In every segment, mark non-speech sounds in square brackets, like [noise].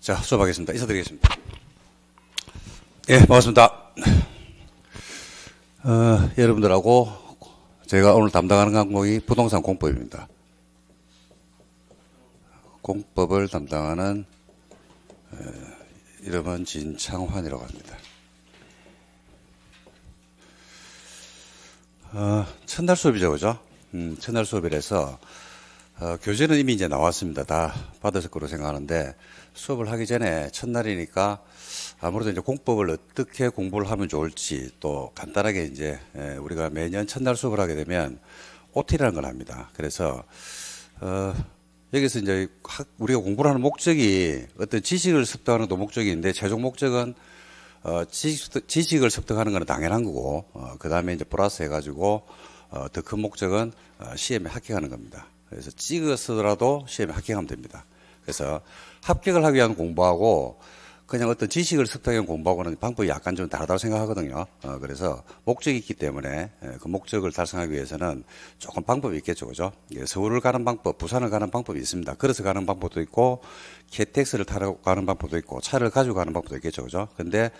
자, 수업하겠습니다. 인사드리겠습니다. 예, 반갑습니다. 어, 여러분들하고 제가 오늘 담당하는 항목이 부동산 공법입니다. 공법을 담당하는 어, 이름은 진창환이라고 합니다. 어, 첫날 수업이죠, 그죠? 음, 첫날 수업이라서 어, 교재는 이미 이제 나왔습니다. 다 받으실 거로 생각하는데 수업을 하기 전에 첫날이니까 아무래도 이제 공법을 어떻게 공부를 하면 좋을지 또 간단하게 이제 예, 우리가 매년 첫날 수업을 하게 되면 OT라는 걸 합니다. 그래서 어 여기서 이제 우리가 공부를 하는 목적이 어떤 지식을 습득하는 것도 목적인데 최종 목적은 어 지식, 을 습득하는 것은 당연한 거고 어그 다음에 이제 플러스 해가지고 어더 큰 목적은 어 시험에 합격하는 겁니다. 그래서 찍어서라도 시험에 합격하면 됩니다. 그래서 합격을 하기 위한 공부하고 그냥 어떤 지식을 습득하기 위한 공부하고는 방법이 약간 좀 다르다고 생각하거든요. 어, 그래서 목적이 있기 때문에 예, 그 목적을 달성하기 위해서는 조금 방법이 있겠죠. 그죠? 예, 서울을 가는 방법, 부산을 가는 방법이 있습니다. 그래서 가는 방법도 있고, 케텍스를 타러 가는 방법도 있고, 차를 가지고 가는 방법도 있겠죠. 그죠? 근데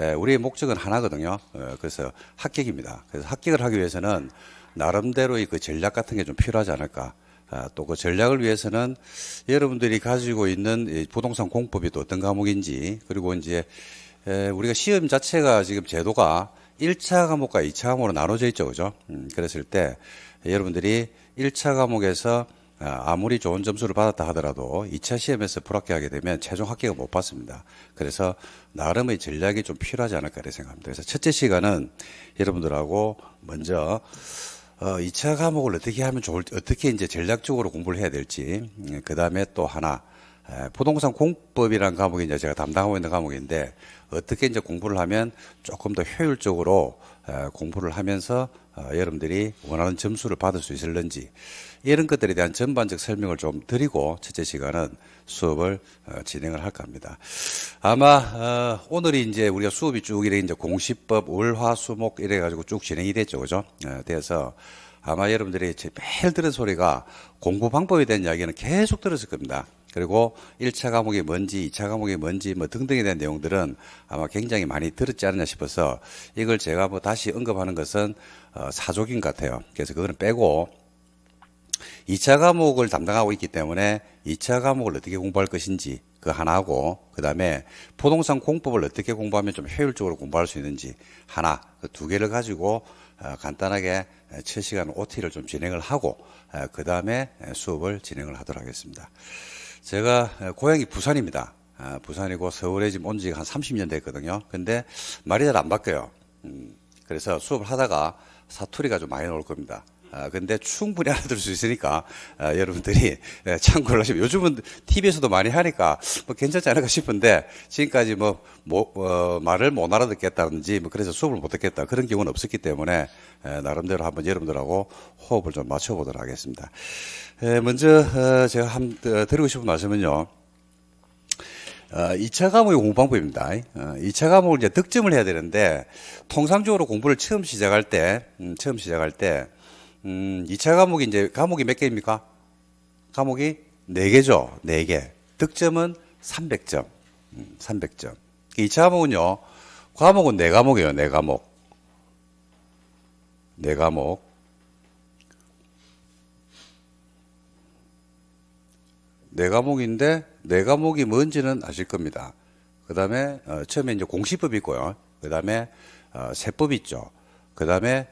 예, 우리의 목적은 하나거든요. 어, 그래서 합격입니다. 그래서 합격을 하기 위해서는 나름대로의 그 전략 같은 게 좀 필요하지 않을까. 아, 또 그 전략을 위해서는 여러분들이 가지고 있는 부동산 공법이 또 어떤 과목인지 그리고 이제 우리가 시험 자체가 지금 제도가 1차 과목과 2차 과목으로 나눠져 있죠. 그죠? 음, 그랬을 때 여러분들이 1차 과목에서 아, 아무리 좋은 점수를 받았다 하더라도 2차 시험에서 불합격하게 되면 최종 합격을 못 받습니다. 그래서 나름의 전략이 좀 필요하지 않을까 이 생각합니다. 그래서 첫째 시간은 여러분들하고 먼저 어, 2차 과목을 어떻게 하면 좋을, 어떻게 이제 전략적으로 공부를 해야 될지, 예, 그 다음에 또 하나, 에, 부동산 공법이라는 과목이 이제 제가 담당하고 있는 과목인데, 어떻게 이제 공부를 하면 조금 더 효율적으로 에, 공부를 하면서 어, 여러분들이 원하는 점수를 받을 수 있을는지 이런 것들에 대한 전반적 설명을 좀 드리고 첫째 시간은 수업을 어, 진행을 할까 합니다. 아마 어, 오늘이 이제 우리가 수업이 쭉 이래 이제 공시법 월화수목 이래 가지고 쭉 진행이 됐죠, 그죠? 어, 돼서 아마 여러분들이 매일 들은 소리가 공부 방법에 대한 이야기는 계속 들었을 겁니다. 그리고 1차 과목이 뭔지, 2차 과목이 뭔지 뭐 등등에 대한 내용들은 아마 굉장히 많이 들었지 않았냐 싶어서 이걸 제가 뭐 다시 언급하는 것은 어, 사족인 것 같아요. 그래서 그거는 빼고 2차 과목을 담당하고 있기 때문에 2차 과목을 어떻게 공부할 것인지 그 하나고 하그 다음에 포동산 공법을 어떻게 공부하면 좀 효율적으로 공부할 수 있는지 하나 그 두 개를 가지고 어, 간단하게 7시간 OT를 좀 진행을 하고 어, 그 다음에 수업을 진행을 하도록 하겠습니다. 제가 고향이 부산입니다. 아, 부산이고 서울에 지금 온 지가 한 30년 됐거든요. 근데 말이 잘 안 바뀌어요. 음, 그래서 수업을 하다가 사투리가 좀 많이 나올 겁니다. 아, 근데 충분히 알아들을 수 있으니까 아, 여러분들이 예, 참고를 하시면 요즘은 TV에서도 많이 하니까 뭐 괜찮지 않을까 싶은데 지금까지 뭐, 뭐 어, 말을 못 알아듣겠다든지 뭐 그래서 수업을 못 듣겠다 그런 경우는 없었기 때문에 예, 나름대로 한번 여러분들하고 호흡을 좀 맞춰보도록 하겠습니다. 예, 먼저 어, 제가 한 어, 드리고 싶은 말씀은요. 어, 2차 과목의 공부 방법입니다. 어, 2차 과목을 이제 득점을 해야 되는데 통상적으로 공부를 처음 시작할 때, 음, 처음 시작할 때 음, 2차 과목이 이제 과목이 몇 개입니까? 과목이 4개죠. 4개. 득점은 300점. 음, 300점. 2차 과목은요. 과목은 4과목이에요. 4과목. 4과목. 네 과목인데 4 과목이 뭔지는 아실 겁니다. 그 다음에 어, 처음에 이제 공시법이 있고요. 그 다음에 어, 세법이 있죠. 그 다음에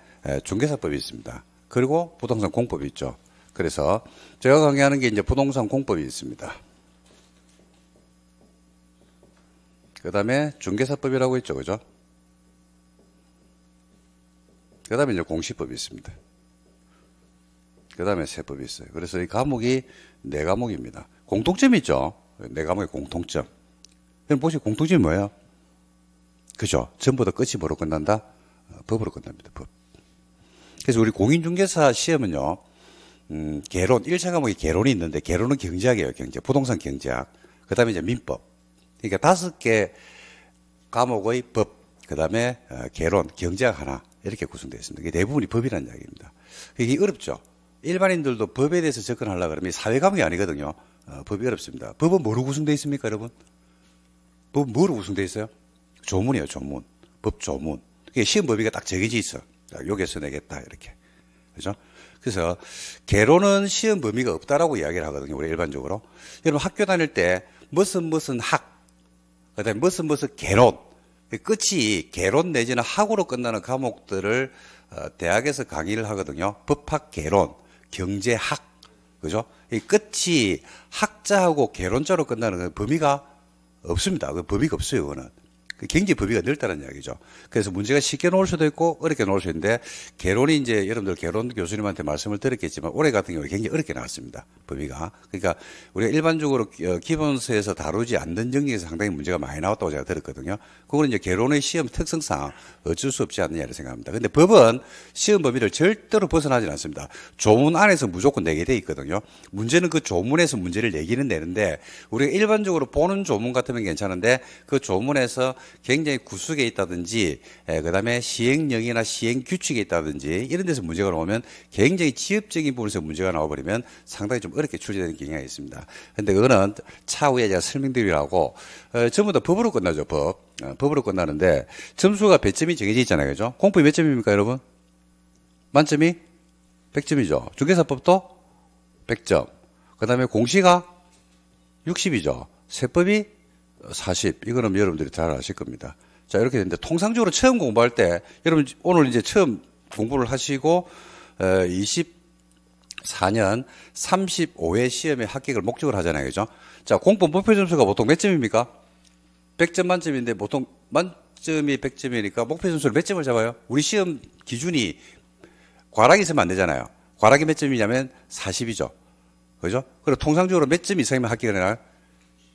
중개사법이 있습니다. 그리고 부동산 공법이 있죠. 그래서 제가 강의하는 게 이제 부동산 공법이 있습니다. 그 다음에 중개사법이라고 있죠. 그죠? 그 다음에 이제 공시법이 있습니다. 그 다음에 세법이 있어요. 그래서 이 과목이 네 과목입니다. 공통점이 있죠. 네 과목의 공통점. 그럼 보시 공통점이 뭐예요? 그죠? 전부 다 끝이 뭐로 끝난다? 어, 법으로 끝납니다. 법. 그래서 우리 공인중개사 시험은요, 음, 개론, 1차 과목이 개론이 있는데, 개론은 경제학이에요, 경제. 부동산 경제학. 그 다음에 이제 민법. 그러니까 다섯 개 과목의 법, 그 다음에 어, 개론, 경제학 하나. 이렇게 구성되어 있습니다. 이게 대부분이 법이라는 이야기입니다. 이게 어렵죠. 일반인들도 법에 대해서 접근하려고 그러면 사회 과목이 아니거든요. 어, 법이 어렵습니다. 법은 뭐로 구성되어 있습니까, 여러분? 법은 뭐로 구성되어 있어요? 조문이에요, 조문. 법 조문. 시험 범위가 딱 정해져 있어. 요 자, 여기서 내겠다 이렇게. 그죠? 그래서 개로는 시험 범위가 없다라고 이야기를 하거든요. 우리 일반적으로. 여러분 학교 다닐 때 무슨 무슨 학 그다음에 무슨 무슨 개론 그 끝이 개론 내지는 학으로 끝나는 과목들을 어, 대학에서 강의를 하거든요. 법학 개론, 경제학 그죠? 이 끝이 학자하고 개론자로 끝나는 그 범위가 없습니다. 그 범위가 없어요, 그거는. 굉장히 그 범위가 넓다는 이야기죠. 그래서 문제가 쉽게 놓을 수도 있고 어렵게 놓을 수 있는데 개론이 이제 여러분들 개론 교수님한테 말씀을 드렸겠지만 올해 같은 경우에 굉장히 어렵게 나왔습니다. 범위가. 그러니까 우리가 일반적으로 어, 기본서에서 다루지 않는 정역에서 상당히 문제가 많이 나왔다고 제가 들었거든요. 그거는 이제 개론의 시험 특성상 어쩔 수 없지 않느냐를 생각합니다. 근데 법은 시험 범위를 절대로 벗어나진 않습니다. 조문 안에서 무조건 내게 돼 있거든요. 문제는 그 조문에서 문제를 내기는 내는데 우리가 일반적으로 보는 조문 같으면 괜찮은데 그 조문에서 굉장히 구속에 있다든지 예, 그다음에 시행령이나 시행 규칙에 있다든지 이런 데서 문제가 나오면 굉장히 지엽적인 부분에서 문제가 나와버리면 상당히 좀 어렵게 출제되는 경향이 있습니다. 근데 그거는 차후에 제가 설명드리라고 어, 전부 다 법으로 끝나죠 법 어, 법으로 끝나는데 점수가 배점이 정해져 있잖아요, 그죠? 공법이 몇 점입니까, 여러분? 만점이 100점이죠. 중개사법도 100점. 그 다음에 공시가 60이죠. 세법이 40. 이거는 여러분들이 잘 아실 겁니다. 자, 이렇게 되는데 통상적으로 처음 공부할 때 여러분 오늘 이제 처음 공부를 하시고 24년 35회 시험에 합격을 목적을 하잖아요. 그죠? 자, 공법 목표 점수가 보통 몇 점입니까? 100점 만점인데 보통 만점이 100점이니까 목표 점수를 몇 점을 잡아요? 우리 시험 기준이 과락이 있으면 안 되잖아요. 과락이 몇 점이냐면 40이죠. 그죠? 그리고 통상적으로 몇 점 이상이면 합격을 해나요?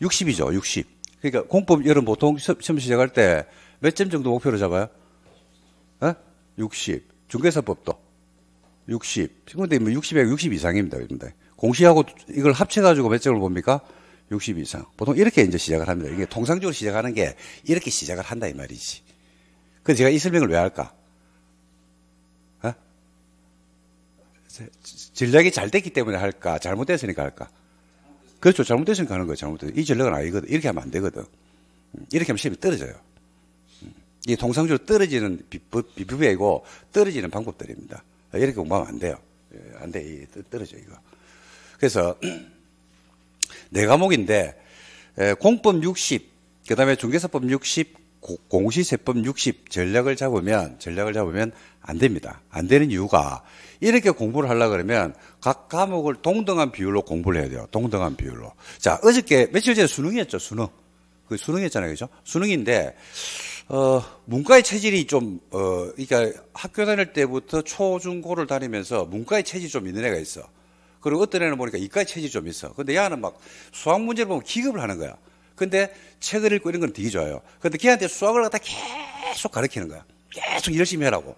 60이죠. 60. 그러니까 공법 여러 보통 시험 시작할 때 몇 점 정도 목표로 잡아요? 어? 60. 중개사법도 60. 근데 뭐 60에 60 이상입니다. 근데 공시하고 이걸 합쳐가지고 몇 점을 봅니까? 60 이상. 보통 이렇게 이제 시작을 합니다. 이게 통상적으로 시작하는 게 이렇게 시작을 한다 이 말이지. 그 제가 이 설명을 왜 할까? 어? 전략이 잘 됐기 때문에 할까? 잘못됐으니까 할까? 그렇죠. 잘못됐으니까 하는 거예요. 잘못됐어. 이 전략은 아니거든. 이렇게 하면 안 되거든. 음, 이렇게 하면 시험이 떨어져요. 음, 이게 통상적으로 떨어지는 비법, 비법이고 떨어지는 방법들입니다. 이렇게 공부하면 안 돼요. 예, 안 돼. 떨어져, 이거. 그래서, [clears throat] 네 과목인데, 공법 60, 그 다음에 중개사법 60, 공시세법 60 전략을 잡으면 전략을 잡으면 안 됩니다. 안 되는 이유가 이렇게 공부를 하려 그러면 각 과목을 동등한 비율로 공부를 해야 돼요. 동등한 비율로. 자, 어저께 며칠 전에 수능이었죠. 수능. 그 수능이었잖아요. 그죠? 수능인데 어, 문과의 체질이 좀, 어, 그러니까 학교 다닐 때부터 초, 중, 고를 다니면서 문과의 체질이 좀 있는 애가 있어. 그리고 어떤 애는 보니까 이과의 체질이 좀 있어. 근데 얘는 막 수학 문제를 보면 기급을 하는 거야. 근데 책을 읽고 이런 건 되게 좋아요. 근데 걔한테 수학을 갖다 계속 가르치는 거야. 계속 열심히 하라고.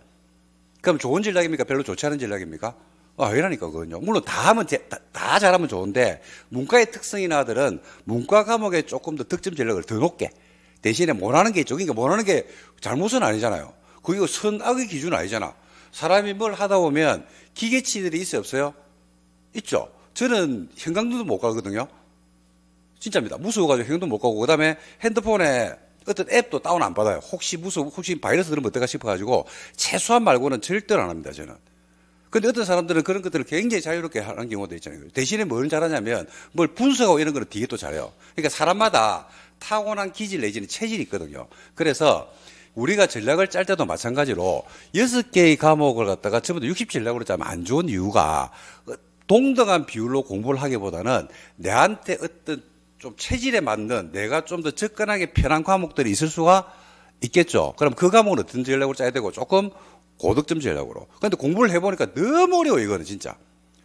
그럼 좋은 전략입니까? 별로 좋지 않은 전략입니까? 아, 이러니까 그건요. 물론 다 하면, 다, 다, 잘하면 좋은데, 문과의 특성인 아들은 문과 과목에 조금 더 득점 전략을 더 높게. 대신에 못하는 게 있죠. 그니까 못하는 게 잘못은 아니잖아요. 그리고 선악의 기준 은 아니잖아. 사람이 뭘 하다 보면 기계치들이 있어요, 없어요? 있죠. 저는 형광등도못 가거든요. 진짜입니다. 무서워가지고 행동 도못 가고 그다음에 핸드폰에 어떤 앱도 다운 안 받아요. 혹시 무슨 혹시 바이러스 들으면 어떨까 싶어가지고 최소한 말고는 절대로 안 합니다. 저는. 근데 어떤 사람들은 그런 것들을 굉장히 자유롭게 하는 경우도 있잖아요. 대신에 뭘 잘하냐면 뭘 분석하고 이런 거를 뒤에 또 잘해요. 그러니까 사람마다 타고난 기질 내지는 체질이 있거든요. 그래서 우리가 전략을 짤 때도 마찬가지로 여섯 개의 과목을 갖다가 전부 다 60전략으로 짜면 안 좋은 이유가 동등한 비율로 공부를 하기보다는 내한테 어떤 좀 체질에 맞는 내가 좀 더 접근하기 편한 과목들이 있을 수가 있겠죠. 그럼 그 과목은 어떤 전략으로 짜야 되고 조금 고득점 전략으로. 그런데 공부를 해보니까 너무 어려워 이거는 진짜.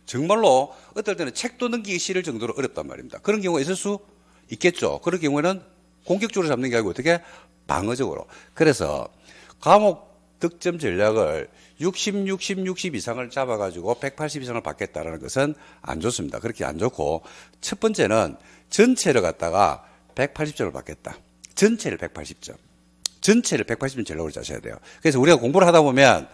정말로 어떨 때는 책도 넘기기 싫을 정도로 어렵단 말입니다. 그런 경우가 있을 수 있겠죠. 그런 경우에는 공격적으로 잡는 게 아니고 어떻게 방어적으로. 그래서 과목 득점 전략을 60, 60, 60 이상을 잡아가지고 180 이상을 받겠다라는 것은 안 좋습니다. 그렇게 안 좋고 첫 번째는 전체를 갖다가 180점을 받겠다. 전체를 180점. 전체를 180점 제목을 짜셔야 돼요. 그래서 우리가 공부를 하다 보면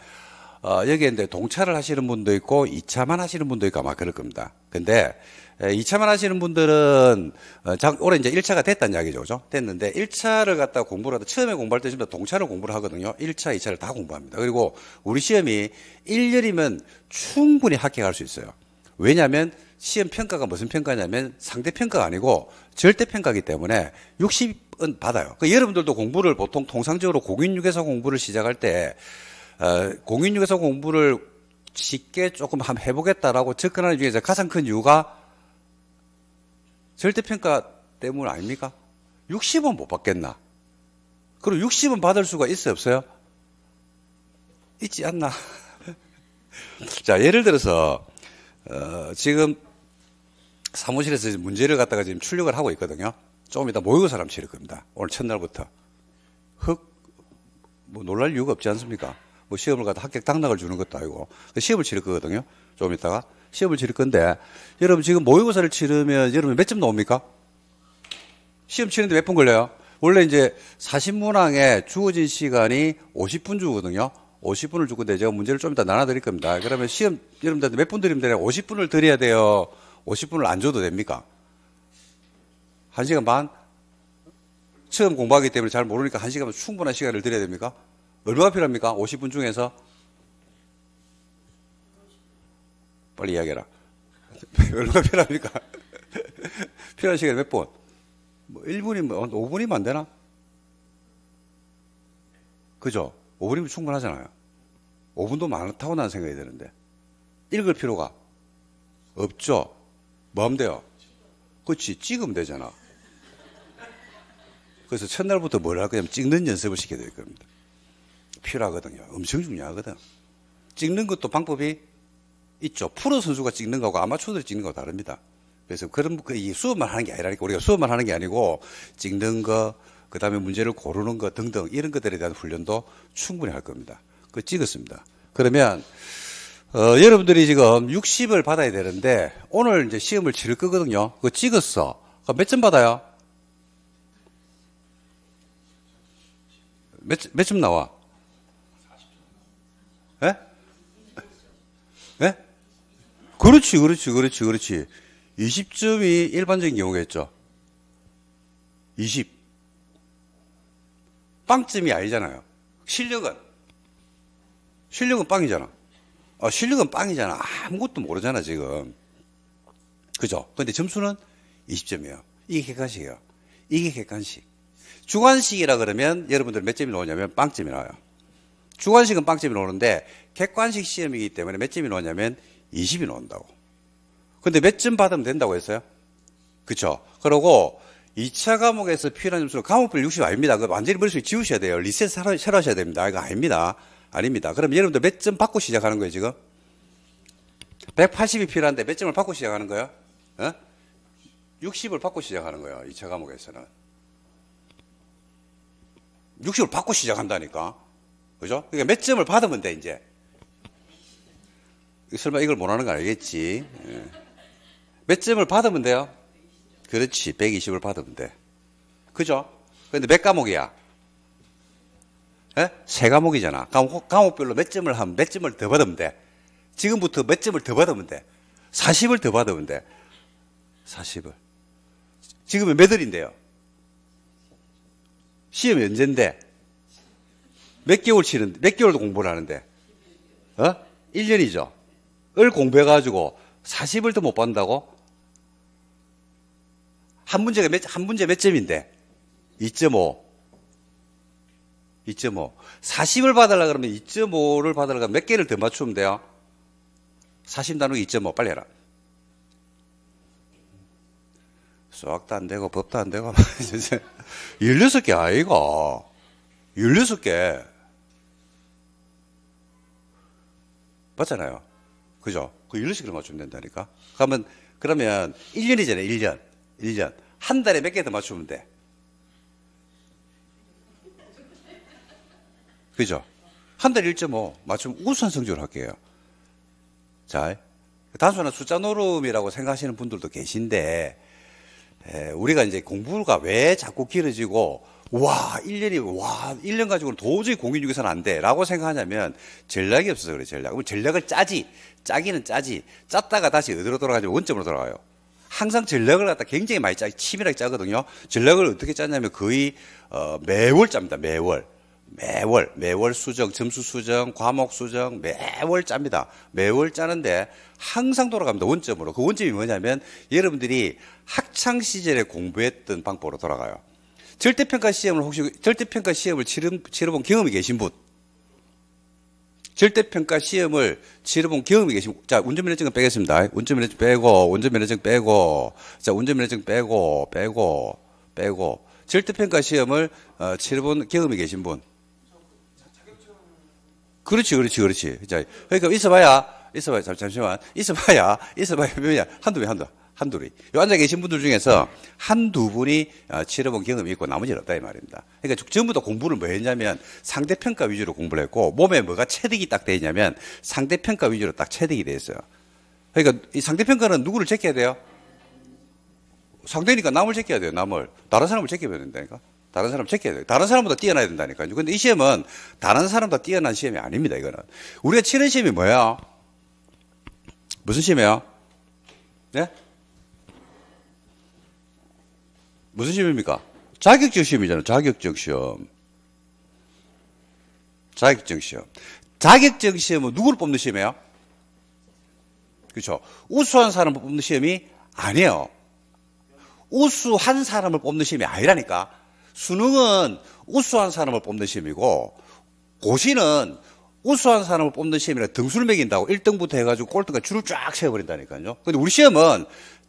어, 여기에 이제 동차를 하시는 분도 있고 2차만 하시는 분도 있고 아마 그럴 겁니다. 근데 2차만 하시는 분들은 어, 올해 이제 1차가 됐단 이야기죠. 그죠? 됐는데 1차를 갖다 공부를 하다 처음에 공부할 때 전부 다 동차를 공부를 하거든요. 1차, 2차를 다 공부합니다. 그리고 우리 시험이 1년이면 충분히 합격할 수 있어요. 왜냐하면 시험 평가가 무슨 평가냐면 상대 평가가 아니고 절대 평가기 이 때문에 60은 받아요. 그 여러분들도 공부를 보통 통상적으로 공인육에서 공부를 시작할 때 어, 공인육에서 공부를 쉽게 조금 한번 해보겠다라고 접근하는 중에서 가장 큰 이유가 절대평가 때문 아닙니까? 60은 못 받겠나? 그리고 60은 받을 수가 있어요, 없어요? 있지 않나? [laughs] 자, 예를 들어서, 어, 지금 사무실에서 문제를 갖다가 지금 출력을 하고 있거든요. 조금 이따 모의고사람 치를 겁니다. 오늘 첫날부터. 흑, 뭐 놀랄 이유가 없지 않습니까? 뭐 시험을 갖다 합격 당락을 주는 것도 아니고. 시험을 치를 거거든요. 조금 이따가. 시험을 치를 건데, 여러분 지금 모의고사를 치르면 여러분 몇 점 나옵니까? 시험 치는데 몇 분 걸려요? 원래 이제 사신문항에 주어진 시간이 50분 주거든요. 50분을 주고, 근데 제가 문제를 좀 이따 나눠드릴 겁니다. 그러면 시험, 여러분들한테 몇 분 드리면 되냐요 50분을 드려야 돼요. 50분을 안 줘도 됩니까? 1시간 반? 처음 공부하기 때문에 잘 모르니까 1시간은 충분한 시간을 드려야 됩니까? 얼마가 필요합니까? 50분 중에서? 빨리 이야기해라. [laughs] 얼마가 필요합니까? [laughs] 필요한 시간이 몇 번? 뭐 1분이면, 5분이면 뭐 안 되나? 그죠? 5분이면 충분하잖아요. 5분도 많다고 나는 생각이 드는데. 읽을 필요가 없죠. 뭐 하면 돼요? 그렇지 찍으면 되잖아. 그래서 첫날부터 뭘 할 거냐면 찍는 연습을 시켜야 될 겁니다. 필요하거든요. 엄청 중요하거든. 찍는 것도 방법이 있죠. 프로 선수가 찍는 거하고 아마추어들이 찍는 거 다릅니다. 그래서 그런 그, 이 수업만 하는 게 아니라니까 우리가 수업만 하는 게 아니고 찍는 거, 그 다음에 문제를 고르는 거 등등 이런 것들에 대한 훈련도 충분히 할 겁니다. 그 찍었습니다. 그러면 어, 여러분들이 지금 60을 받아야 되는데 오늘 이제 시험을 치를 거거든요. 그거 찍었어. 몇 점 받아요? 몇, 몇 점 나와? 예? 예? 그렇지, 그렇지, 그렇지, 그렇지. 20점이 일반적인 경우겠죠. 20. 빵점이 아니잖아요. 실력은. 실력은 빵이잖아. 어, 실력은 빵이잖아. 아무것도 모르잖아, 지금. 그죠? 근데 점수는 20점이에요. 이게 객관식이에요. 이게 객관식. 주관식이라 그러면 여러분들 몇 점이 나오냐면 빵점이 나와요. 주관식은 빵점이 나오는데 객관식 시험이기 때문에 몇 점이 나오냐면 20이 나온다고. 근데 몇 점 받으면 된다고 했어요? 그쵸? 그러고 2차 과목에서 필요한 점수는 과목별 60 아닙니다. 그 완전히 머릿속에 지우셔야 돼요. 리셋 새 새로 하셔야 됩니다. 이거 아닙니다. 아닙니다. 그럼 여러분들 몇 점 받고 시작하는 거예요, 지금? 180이 필요한데 몇 점을 받고 시작하는 거야? 어? 60을 받고 시작하는 거야, 2차 과목에서는. 60을 받고 시작한다니까. 그죠? 그러니까 몇 점을 받으면 돼, 이제. 설마 이걸 못하는 거 알겠지? 예. 몇 점을 받으면 돼요? 그렇지. 120을 받으면 돼. 그죠? 근데 몇 과목이야? 에? 예? 세 과목이잖아. 과목, 과목별로 몇 점을 하면 몇 점을 더 받으면 돼. 지금부터 몇 점을 더 받으면 돼. 40을 더 받으면 돼. 40을. 지금은 몇 월인데요? 시험이 언젠데? 몇 개월 치는데, 몇 개월도 공부를 하는데? 어? 1년이죠. 을 공부해가지고 40을 더 못 받는다고? 한 문제가 몇, 한 문제 몇 점인데? 2.5. 2.5. 40을 받으려 그러면 2.5를 받으려 그면몇 개를 더 맞추면 돼요? 40단누2.5 빨리 해라. 수학도 안 되고 법도 안 되고 16개 아이가 16개 맞잖아요. 그죠? 그 16개를 맞추면 된다니까. 그러면 그러면 1년이잖아요. 1년. 1년. 한 달에 몇 개 더 맞추면 돼. 그죠? 한달 1.5 맞춤 우수한성적을 할게요. 자, 단순한 숫자 노름이라고 생각하시는 분들도 계신데, 에, 우리가 이제 공부가 왜 자꾸 길어지고, 와, 1년이, 와, 1년 가지고는 도저히 공인중개사는안 돼. 라고 생각하냐면, 전략이 없어서 그래, 전략. 그럼 전략을 짜지. 짜기는 짜지. 짰다가 다시 어디로 돌아가지? 원점으로 돌아가요. 항상 전략을 갖다 굉장히 많이 짜, 치밀하게 짜거든요. 전략을 어떻게 짜냐면 거의, 어, 매월 짭니다, 매월. 매월 매월 수정, 점수 수정, 과목 수정 매월 짭니다. 매월 짜는데 항상 돌아갑니다. 원점으로. 그 원점이 뭐냐면 여러분들이 학창 시절에 공부했던 방법으로 돌아가요. 절대평가 시험을 혹시 절대평가 시험을 치러, 본 경험이 계신 분? 절대평가 시험을 치러본 경험이 계신 분? 자, 운전면허증은 빼겠습니다. 운전면허증 빼고, 운전면허증 빼고, 자, 운전면허증 빼고, 빼고, 빼고. 절대평가 시험을 어, 치러본 경험이 계신 분? 그렇지, 그렇지, 그렇지. 자, 그러니까 있어봐야, 있어봐야, 잠시만. 있어봐야, 있어봐야, 몇이 한두 명, 한두. 한둘이. 요 앉아 계신 분들 중에서 한두 분이 어, 치러본 경험이 있고 나머지는 없다 이 말입니다. 그러니까 전부 다 공부를 뭐 했냐면 상대평가 위주로 공부를 했고 몸에 뭐가 체득이 딱돼 있냐면 상대평가 위주로 딱 체득이 돼 있어요. 그러니까 이 상대평가는 누구를 제껴야 돼요? 상대니까 남을 제껴야 돼요, 남을. 다른 사람을 제껴야 된다니까. 다른 사람 제껴야 돼요. 다른 사람보다 뛰어나야 된다니까요. 근데 이 시험은 다른 사람보다 뛰어난 시험이 아닙니다. 이거는 우리가 치는 시험이 뭐예요? 무슨 시험이에요? 네? 무슨 시험입니까? 자격증 시험이잖아요. 자격증 시험. 자격증 시험. 자격증 시험은 누구를 뽑는 시험이에요? 그렇죠. 우수한 사람을 뽑는 시험이 아니에요. 우수한 사람을 뽑는 시험이 아니라니까. 수능은 우수한 사람을 뽑는 시험이고 고시는 우수한 사람을 뽑는 시험이라 등수를 매긴다고 1등부터 해가지고 꼴등까지 줄을 쫙 세워버린다니까요. 근데 우리 시험은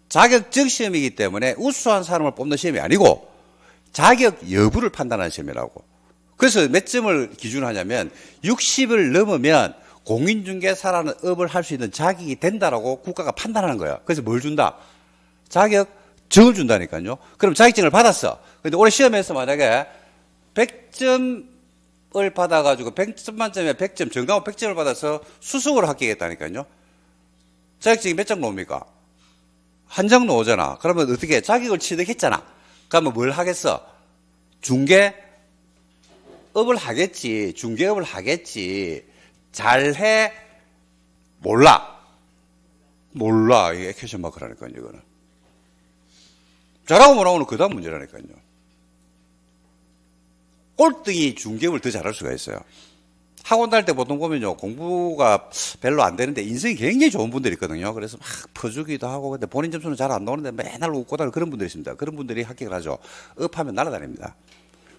자격증 시험이기 때문에 우수한 사람을 뽑는 시험이 아니고 자격 여부를 판단하는 시험이라고. 그래서 몇 점을 기준으로 하냐면 60을 넘으면 공인중개사라는 업을 할 수 있는 자격이 된다라고 국가가 판단하는 거예요. 그래서 뭘 준다? 자격 적을준다니까요 그럼 자격증을 받았어. 근데 올해 시험에서 만약에 100점을 받아가지고 100점 만점에 100점, 정당목 100점을 받아서 수석으로 합격했다니까요. 자격증이 몇 장놓옵니까한 장놓잖아 그러면 어떻게 자격을 취득했잖아. 그러면 뭘 하겠어? 중개 업을 하겠지. 중개업을 하겠지. 잘해? 몰라. 몰라. 이게 캐션 마크라니까요, 이거는. 잘하고 못하고는 그 다음 문제라니까요. 꼴등이 중개업을 더 잘할 수가 있어요. 학원 다닐 때 보통 보면요, 공부가 별로 안 되는데 인생이 굉장히 좋은 분들이 있거든요. 그래서 막 퍼주기도 하고, 근데 본인 점수는 잘 안 나오는데 맨날 웃고 다니는 그런 분들이 있습니다. 그런 분들이 합격을 하죠. 업하면 날아다닙니다.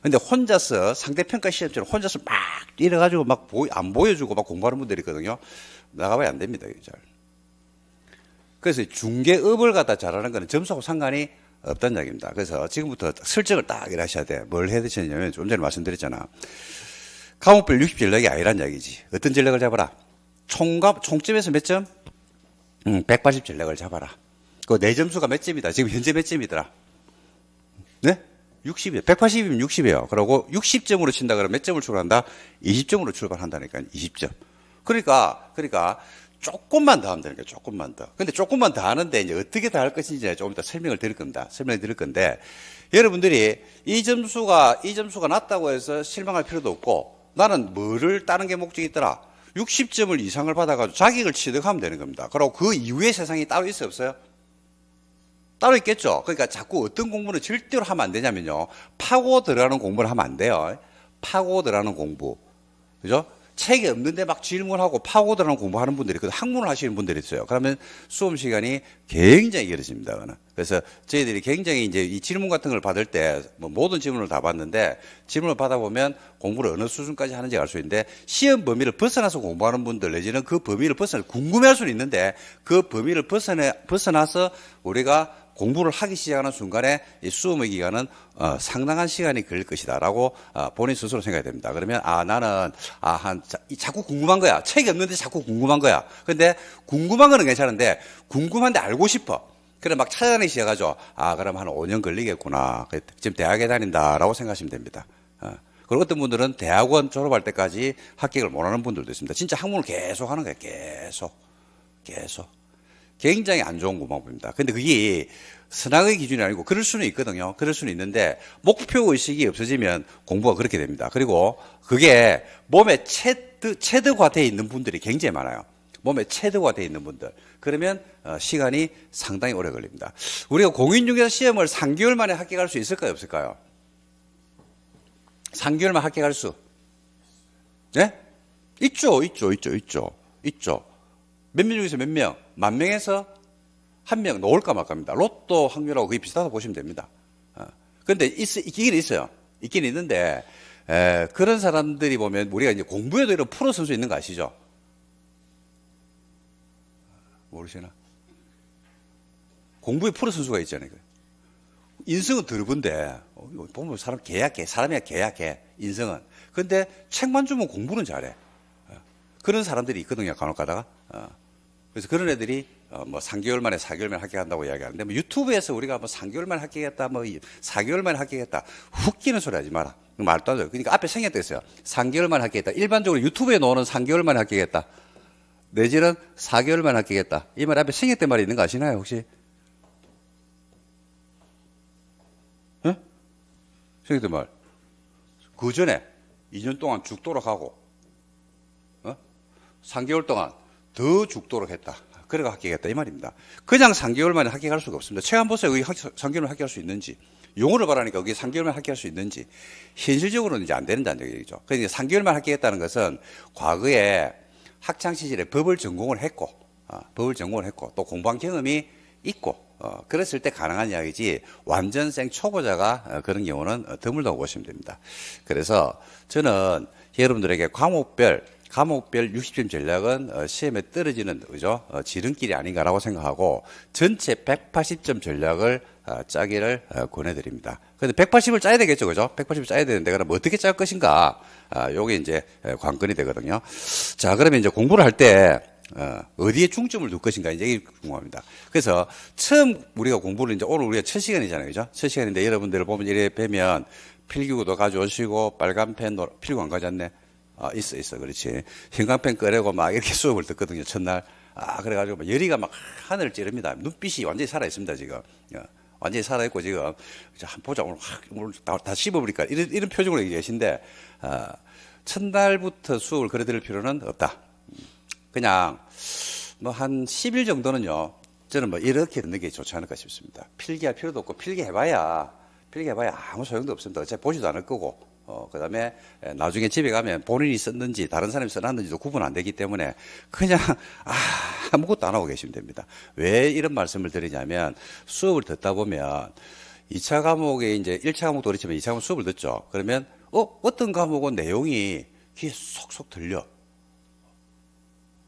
근데 혼자서 상대평가 시험처럼 혼자서 막이어가지고막 안 보여주고 막 공부하는 분들이 있거든요. 나가봐야 안 됩니다, 잘. 그래서 중개업을 갖다 잘하는 거는 점수하고 상관이 없단 이야기입니다. 그래서 지금부터 설정을 딱 일하셔야 돼. 뭘 해야 되시냐면 좀 전에 말씀드렸잖아. 카운별 60전략이 아니란 이야기지. 어떤 전략을 잡아라? 총값, 총점에서 몇 점? 음, 180 전략을 잡아라. 그 내점수가 네 몇 점이다? 지금 현재 몇 점이더라? 네? 60이에요. 180이면 60이에요. 그러고 60점으로 친다 그러면 몇 점을 출발한다? 20점으로 출발한다니까. 20점. 그러니까, 그러니까 조금만 더 하면 되는 거예요. 조금만 더. 근데 조금만 더 하는데 이제 어떻게 다할 것인지 조금 이따 설명을 드릴 겁니다. 설명을 드릴 건데 여러분들이 이 점수가 이 점수가 낮다고 해서 실망할 필요도 없고 나는 뭐를 따는 게 목적이 있더라. 60점을 이상을 받아가지고 자격을 취득하면 되는 겁니다. 그리고 그 이후의 세상이 따로 있어 없어요? 따로 있겠죠. 그러니까 자꾸 어떤 공부는 절대로 하면 안 되냐면요. 파고 들어가는 공부를 하면 안 돼요. 파고 들어가는 공부. 그죠? 책이 없는데 막 질문하고 파고들어 공부하는 분들이 있거 학문을 하시는 분들이 있어요. 그러면 수업 시간이 굉장히 길어집니다. 그래서 저희들이 굉장히 이제 이 질문 같은 걸 받을 때 뭐 모든 질문을 다 받는데 질문을 받아보면 공부를 어느 수준까지 하는지 알 수 있는데 시험 범위를 벗어나서 공부하는 분들 내지는 그 범위를 벗어나 궁금해 할 수는 있는데 그 범위를 벗어나, 벗어나서 우리가 공부를 하기 시작하는 순간에 이수업의 기간은 어, 상당한 시간이 걸릴 것이다라고 어, 본인 스스로 생각이 됩니다. 그러면 아 나는 아한 자꾸 궁금한 거야. 책이 없는데 자꾸 궁금한 거야. 근데 궁금한 거는 괜찮은데 궁금한데 알고 싶어. 그래 막 찾아내기 시작하죠. 아 그럼 한 5년 걸리겠구나. 지금 대학에 다닌다라고 생각하시면 됩니다. 어. 그리고 어떤 분들은 대학원 졸업할 때까지 합격을 못하는 분들도 있습니다. 진짜 학문을 계속 하는 거예요. 계속 계속. 굉장히 안 좋은 것만 보입니다. 근데 그게 선악의 기준이 아니고 그럴 수는 있거든요. 그럴 수는 있는데 목표 의식이 없어지면 공부가 그렇게 됩니다. 그리고 그게 몸에 체드, 체드화 돼 있는 분들이 굉장히 많아요. 몸에 체드화 돼 있는 분들. 그러면 어, 시간이 상당히 오래 걸립니다. 우리가 공인중개사 시험을 3개월 만에 합격할 수 있을까요? 없을까요? 3개월만 합격할 수. 네? 있죠, 있죠, 있죠, 있죠, 있죠. 몇명 중에서 몇 명? 만 명에서 한명 넣을까 말까입니다. 로또 확률하고 거의 비슷하다고 보시면 됩니다. 어. 그런데 있, 있긴 있어요. 있긴 있는데 에, 그런 사람들이 보면 우리가 이제 공부에도 이런 프로 선수 있는 거 아시죠? 모르시나? 공부에 프로 선수가 있잖아요. 인성은 더러운데 어, 보면 사람 개약해 사람이야 개약해 인성은 근데 책만 주면 공부는 잘해 어. 그런 사람들이 있거든요 간혹 가다가 그래서 그런 애들이 어, 뭐 3개월 만에 4개월 만에 합격한다고 이야기하는데 뭐 유튜브에서 우리가 뭐 3개월 만에 합격했다 뭐 4개월 만에 합격했다 훅기는 소리 하지 마라 말도 안 돼요 그러니까 앞에 생겼다 했어요 3개월 만에 합격했다 일반적으로 유튜브에 나오는 3개월 만에 합격했다 내지는 4개월 만에 합격했다 이 말 앞에 생겼단 말이 있는 거 아시나요 혹시? 생겼단 말그 전에 2년 동안 죽도록 하고 어? 3개월 동안 더 죽도록 했다. 그래가 합격했다 이 말입니다. 그냥 3개월 만에 합격할 수가 없습니다. 책한 보세요. 그게 3개월 합격할 수 있는지. 용어를 바라니까 여기 3개월만 에 합격할 수 있는지. 현실적으로는 이제 안 된다는 얘기죠. 그러니까 3개월만 에 합격했다는 것은 과거에 학창 시절에 법을 전공을 했고 어, 법을 전공을 했고 또 공부한 경험이 있고 어, 그랬을 때 가능한 이야기지 완전 생 초보자가 어, 그런 경우는 어, 드물다고 보시면 됩니다. 그래서 저는 여러분들에게 과목별 감옥별 60점 전략은 어, 시험에 떨어지는 그죠 어, 지름길이 아닌가라고 생각하고 전체 180점 전략을 어, 짜기를 권해드립니다. 그런데 180을 짜야 되겠죠, 그죠? 180을 짜야 되는데 그럼 어떻게 짤 것인가? 아, 요게 이제 관건이 되거든요. 자, 그러면 이제 공부를 할 때 어, 디에 중점을 둘 것인가 이제 궁금합니다. 그래서 처음 우리가 공부를 이제 오늘 우리가 첫 시간이잖아요. 그죠? 첫 시간인데 여러분들을 보면 이래 뵈면 필기구도 가져오시고 빨간 펜, 노, 필기구 안 가져왔네. 아, 있어, 있어. 그렇지. 형광펜 꺼내고 막 이렇게 [laughs] 수업을 듣거든요. 첫날. 아, 그래가지고 막 열이가 막 하늘을 찌릅니다. 눈빛이 완전히 살아있습니다, 지금. 어, 완전히 살아있고 지금. 한 보자. 오늘 확, 오늘 다, 다 씹어버릴까. 이런, 이런 표정으로 계신데, 아, 첫날부터 수업을 그려드릴 필요는 없다. 그냥 뭐 한 10일 정도는요. 저는 뭐 이렇게 듣는 게 좋지 않을까 싶습니다. 필기할 필요도 없고 필기해봐야 필기해봐야 아무 소용도 없습니다. 어차피 보지도 않을 거고 어, 그 다음에 나중에 집에 가면 본인이 썼는지 다른 사람이 써놨는지도 구분 안 되기 때문에 그냥 [laughs] 아, 아무것도 안 하고 계시면 됩니다. 왜 이런 말씀을 드리냐면 수업을 듣다 보면 2차 과목에 이제 1차 과목도 그렇지만 2차 과목 수업을 듣죠. 그러면 어, 어떤 과목은 내용이 귀에 쏙쏙 들려.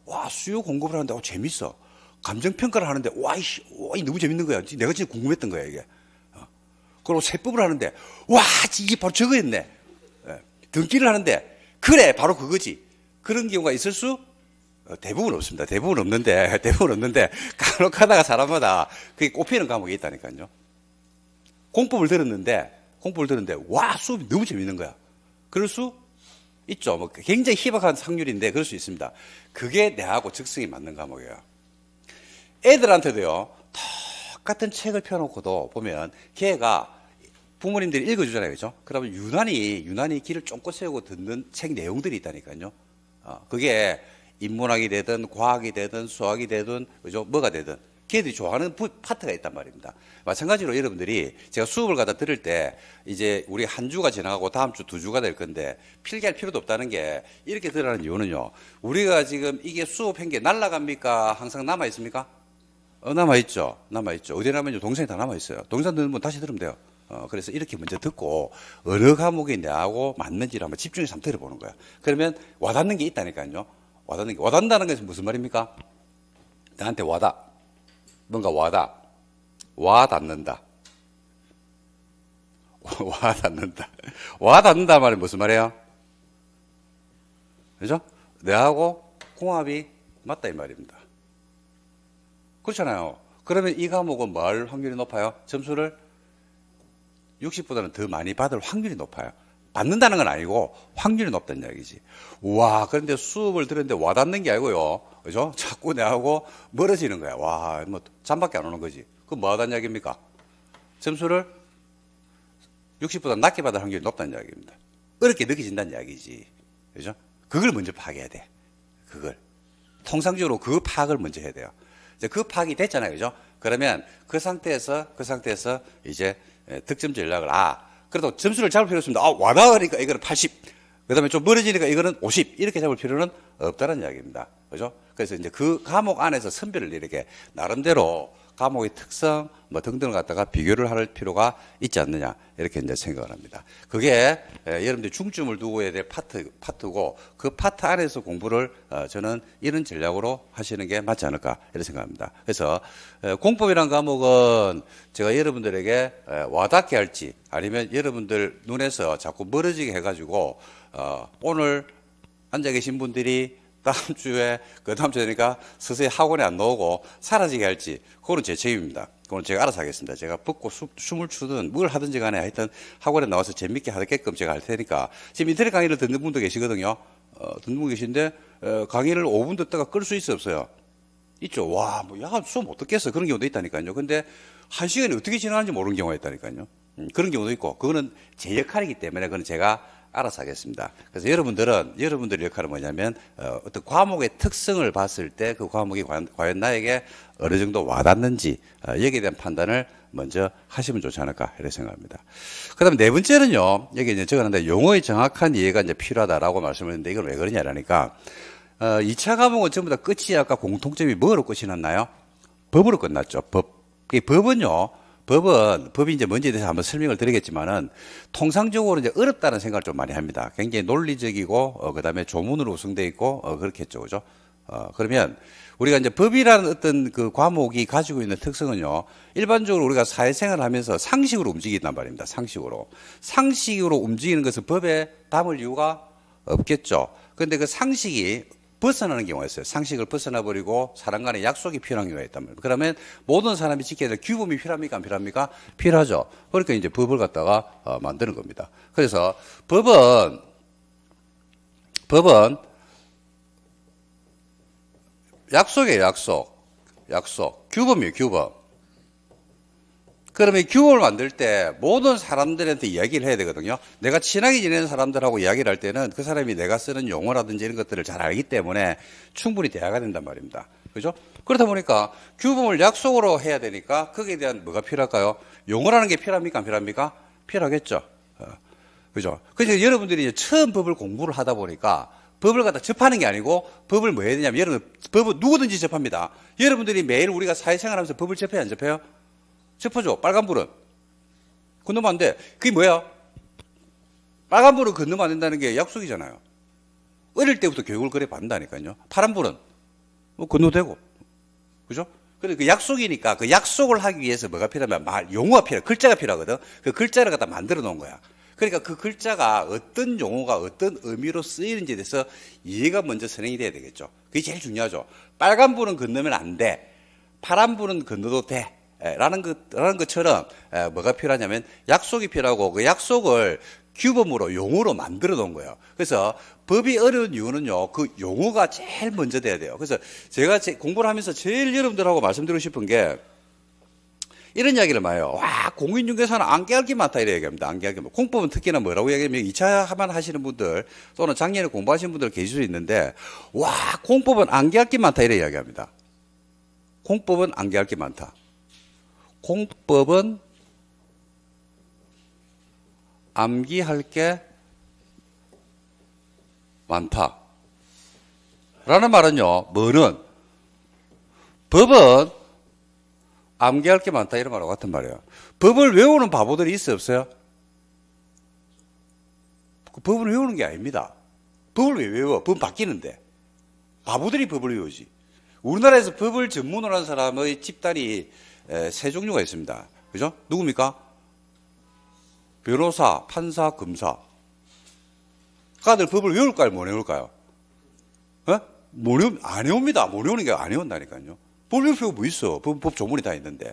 와, 수요 공급을 하는데 어, 재밌어. 감정평가를 하는데 와, 이씨, 와, 너무 재밌는 거야. 내가 진짜 궁금했던 거야, 이게. 어. 그리고 세법을 하는데 와, 이게 바로 저거였네. 등기를 하는데 그래 바로 그거지 그런 경우가 있을 수 어, 대부분 없습니다. 대부분 없는데 [laughs] 대부분 없는데 간혹 하다가 사람마다 그게 꼽히는 과목이 있다니까요. 공법을 들었는데 공법을 들었는데 와 수업이 너무 재밌는 거야. 그럴 수 있죠. 뭐 굉장히 희박한 확률인데 그럴 수 있습니다. 그게 내하고 적성이 맞는 과목이에요. 애들한테도요. 똑같은 책을 펴놓고도 보면 걔가 부모님들이 읽어주잖아요, 그죠? 그러면 유난히 유난히 귀를 쫑긋 세우고 듣는 책 내용들이 있다니까요. 어, 그게 인문학이 되든 과학이 되든 수학이 되든 그죠? 뭐가 되든 걔들이 좋아하는 부, 파트가 있단 말입니다. 마찬가지로 여러분들이 제가 수업을 가다 들을 때 이제 우리 한 주가 지나가고 다음 주 두 주가 될 건데 필기할 필요도 없다는 게 이렇게 들으라는 이유는요. 우리가 지금 이게 수업한 게 날라갑니까? 항상 남아 있습니까? 어, 남아 있죠. 남아 있죠. 어디 남아있죠 동생이 다 남아 있어요. 동생 들는면 다시 들으면 돼요. 어, 그래서 이렇게 먼저 듣고 어느 과목이 내하고 맞는지를 한번 집중해서 한번 들어보는 거야. 그러면 와닿는 게 있다니까요. 와닿는 게. 와닿는다는 것은 무슨 말입니까? 나한테 와닿. 뭔가 와닿. 와닿는다. [laughs] 와닿는다. 와닿는다 말이 무슨 말이에요? 그죠? 내하고 궁합이 맞다 이 말입니다. 그렇잖아요. 그러면 이 과목은 뭘 확률이 높아요? 점수를 60보다는 더 많이 받을 확률이 높아요. 받는다는 건 아니고 확률이 높다는 이야기지. 와, 그런데 수업을 들었는데 와닿는 게 아니고요. 그죠? 자꾸 내하고 멀어지는 거야. 와, 뭐, 잠밖에 안 오는 거지. 그건 뭐 하다는 이야기입니까? 점수를 60보다 낮게 받을 확률이 높다는 이야기입니다. 어렵게 느껴진다는 이야기지. 그죠? 그걸 먼저 파악해야 돼. 그걸. 통상적으로 그 파악을 먼저 해야 돼요. 이제 그 파악이 됐잖아요. 그죠? 그러면 그 상태에서, 그 상태에서 이제 예, 득점 전략을 아 그래도 점수를 잡을 필요 없습니다. 아 와닿으니까 이거는 80. 그다음에 좀 멀어지니까 이거는 50 이렇게 잡을 필요는 없다는 이야기입니다. 그죠? 그래서 이제 그 과목 안에서 선별을 이렇게 나름대로 과목의 특성, 뭐 등등을 갖다가 비교를 할 필요가 있지 않느냐 이렇게 이제 생각을 합니다. 그게 여러분들 예, 중점을 두고 해야 될 파트 파트고 그 파트 안에서 공부를 어, 저는 이런 전략으로 하시는 게 맞지 않을까 이렇 생각합니다. 그래서 어, 공법이란 과목은 제가 여러분들에게 어, 와닿게 할지 아니면 여러분들 눈에서 자꾸 멀어지게 해가지고 오늘 앉아 계신 분들이 다음 주에 그 다음 주에 되니까 서서히 학원에 안 나오고 사라지게 할지 그거는 제 책임입니다. 그건 제가 알아서 하겠습니다. 제가 벗고 숨, 춤을 추든 뭘 하든지 간에 하여튼 학원에 나와서 재밌게 하게끔 제가 할 테니까 지금 인터넷 강의를 듣는 분도 계시거든요. 어, 듣는 분 계신데 어, 강의를 5분 듣다가 끌 수 있어 없어요? 있죠. 와, 뭐, 야, 수업 못 듣겠어. 그런 경우도 있다니까요. 근데 한 시간이 어떻게 지나가는지 모르는 경우가 있다니까요. 음, 그런 경우도 있고, 그거는 제 역할이기 때문에, 그건 제가 알아서 하겠습니다. 그래서 여러분들은 여러분들 역할은 뭐냐면 어, 어떤 과목의 특성을 봤을 때 그 과목이 과연, 과연, 나에게 어느 정도 와닿는지 어, 여기에 대한 판단을 먼저 하시면 좋지 않을까 이렇게 생각합니다. 그다음 네 번째는요. 여기 이제 적어놨는데 용어의 정확한 이해가 이제 필요하다라고 말씀했는데 이걸왜 그러냐라니까 어, 2차 과목은 전부 다 끝이 아까 공통점이 뭐로 끝이 났나요? 법으로 끝났죠. 법. 이 법은요. 법은 법이 이제 뭔지에 대해서 한번 설명을 드리겠지만은 통상적으로 이제 어렵다는 생각을 좀 많이 합니다. 굉장히 논리적이고 어, 그다음에 조문으로 구성돼 있고 어, 그렇겠죠, 그죠? 어, 그러면 우리가 이제 법이라는 어떤 그 과목이 가지고 있는 특성은요, 일반적으로 우리가 사회생활 을 하면서 상식으로 움직인단 말입니다. 상식으로. 상식으로 움직이는 것은 법에 담을 이유가 없겠죠. 그런데 그 상식이 벗어나는 경우가 있어요. 상식을 벗어나버리고 사람 간의 약속이 필요한 경우가 있다면. 그러면 모든 사람이 지켜야 될 규범이 필요합니까? 안 필요합니까? 필요하죠. 그러니까 이제 법을 갖다가 어, 만드는 겁니다. 그래서 법은, 법은 약속이에요, 약속. 약속. 규범이에요, 규범. 그러면 규범을 만들 때 모든 사람들한테 이야기를 해야 되거든요. 내가 친하게 지내는 사람들하고 이야기를 할 때는 그 사람이 내가 쓰는 용어라든지 이런 것들을 잘 알기 때문에 충분히 대화가 된단 말입니다. 그죠? 그렇다 보니까 규범을 약속으로 해야 되니까 거기에 대한 뭐가 필요할까요? 용어라는 게 필요합니까? 안 필요합니까? 필요하겠죠. 어. 그죠? 그래서 여러분들이 이제 처음 법을 공부를 하다 보니까 법을 갖다 접하는 게 아니고 법을 뭐 해야 되냐면 여러분 법을 누구든지 접합니다. 여러분들이 매일 우리가 사회생활하면서 법을 접해야 안 접해요? 슬포죠 빨간불은. 건너면 안 돼. 그게 뭐야? 빨간불은 건너면 안 된다는 게 약속이잖아요. 어릴 때부터 교육을 그래 봤다니까요. 파란불은 뭐 건너도 되고. 그죠? 근데 그 약속이니까 그 약속을 하기 위해서 뭐가 필요하면 말, 용어가 필요해. 글자가 필요하거든. 그 글자를 갖다 만들어 놓은 거야. 그러니까 그 글자가 어떤 용어가 어떤 의미로 쓰이는지에 대해서 이해가 먼저 선행이 돼야 되겠죠. 그게 제일 중요하죠. 빨간불은 건너면 안 돼. 파란불은 건너도 돼. 예, 라는 것, 라는 것처럼 예, 뭐가 필요하냐면 약속이 필요하고 그 약속을 규범으로 용어로 만들어 놓은 거예요. 그래서 법이 어려운 이유는요, 그 용어가 제일 먼저 돼야 돼요. 그래서 제가 공부를 하면서 제일 여러분들하고 말씀드리고 싶은 게 이런 이야기를 많이 해요. 와, 공인중개사는 안 깨알 게 많다. 이래 얘기합니다. 안 깨알 게 많다. 공법은 특히나 뭐라고 얘기하면 2차 하만 하시는 분들 또는 작년에 공부하신 분들 계실 수 있는데 와, 공법은 안 깨알 게 많다. 이래 이야기합니다. 공법은 안 깨알 게 많다. 공법은 암기할 게 많다. 라는 말은요, 뭐는? 법은 암기할 게 많다. 이런 말하고 같은 말이에요. 법을 외우는 바보들이 있어요, 없어요? 그 법을 외우는 게 아닙니다. 법을 왜 외워? 법 바뀌는데. 바보들이 법을 외우지. 우리나라에서 법을 전문으로 한 사람의 집단이 세 종류가 있습니다. 그죠? 누굽니까? 변호사, 판사, 검사. 까들 법을 외울까요? 못 외울까요? 어? 못 외우, 안 외웁니다. 못 외우는 게아니운다니까요법 외울 필요가 뭐 있어. 법, 법 조문이 다 있는데.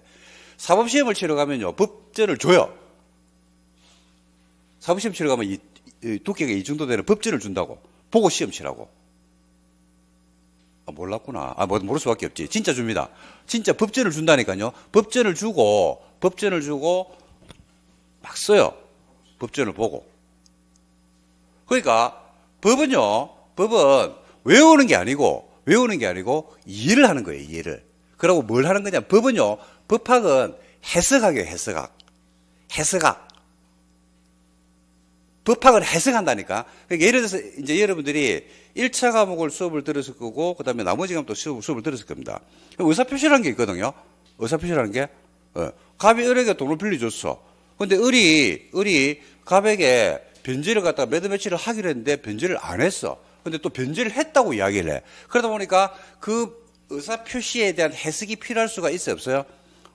사법시험을 치러 가면요. 법제를 줘요. 사법시험 치러 가면 이, 이 두께가 이 정도 되는 법제를 준다고. 보고 시험 치라고. 아, 몰랐구나. 아, 뭐, 모를 수밖에 없지. 진짜 줍니다. 진짜 법전을 준다니까요. 법전을 주고, 법전을 주고, 막 써요. 법전을 보고. 그러니까 법은요, 법은 외우는 게 아니고, 외우는 게 아니고, 이해를 하는 거예요, 이해를. 그러고 뭘 하는 거냐. 법은요, 법학은 해석학이에요, 해석학. 해석학. 법학을 해석한다니까. 그러니까 예를 들어서 이제 여러분들이 1차 과목을 수업을 들었을 거고, 그 다음에 나머지 과목도 수업, 수업을 들었을 겁니다. 의사표시라는 게 있거든요. 의사표시라는 게. 어. 갑이 을에게 돈을 빌려줬어. 근데 을이, 을이 갑에게 변제를 갖다가 매드 매치를 하기로 했는데 변제를 안 했어. 근데 또 변제를 했다고 이야기를 해. 그러다 보니까 그 의사표시에 대한 해석이 필요할 수가 있어요, 없어요?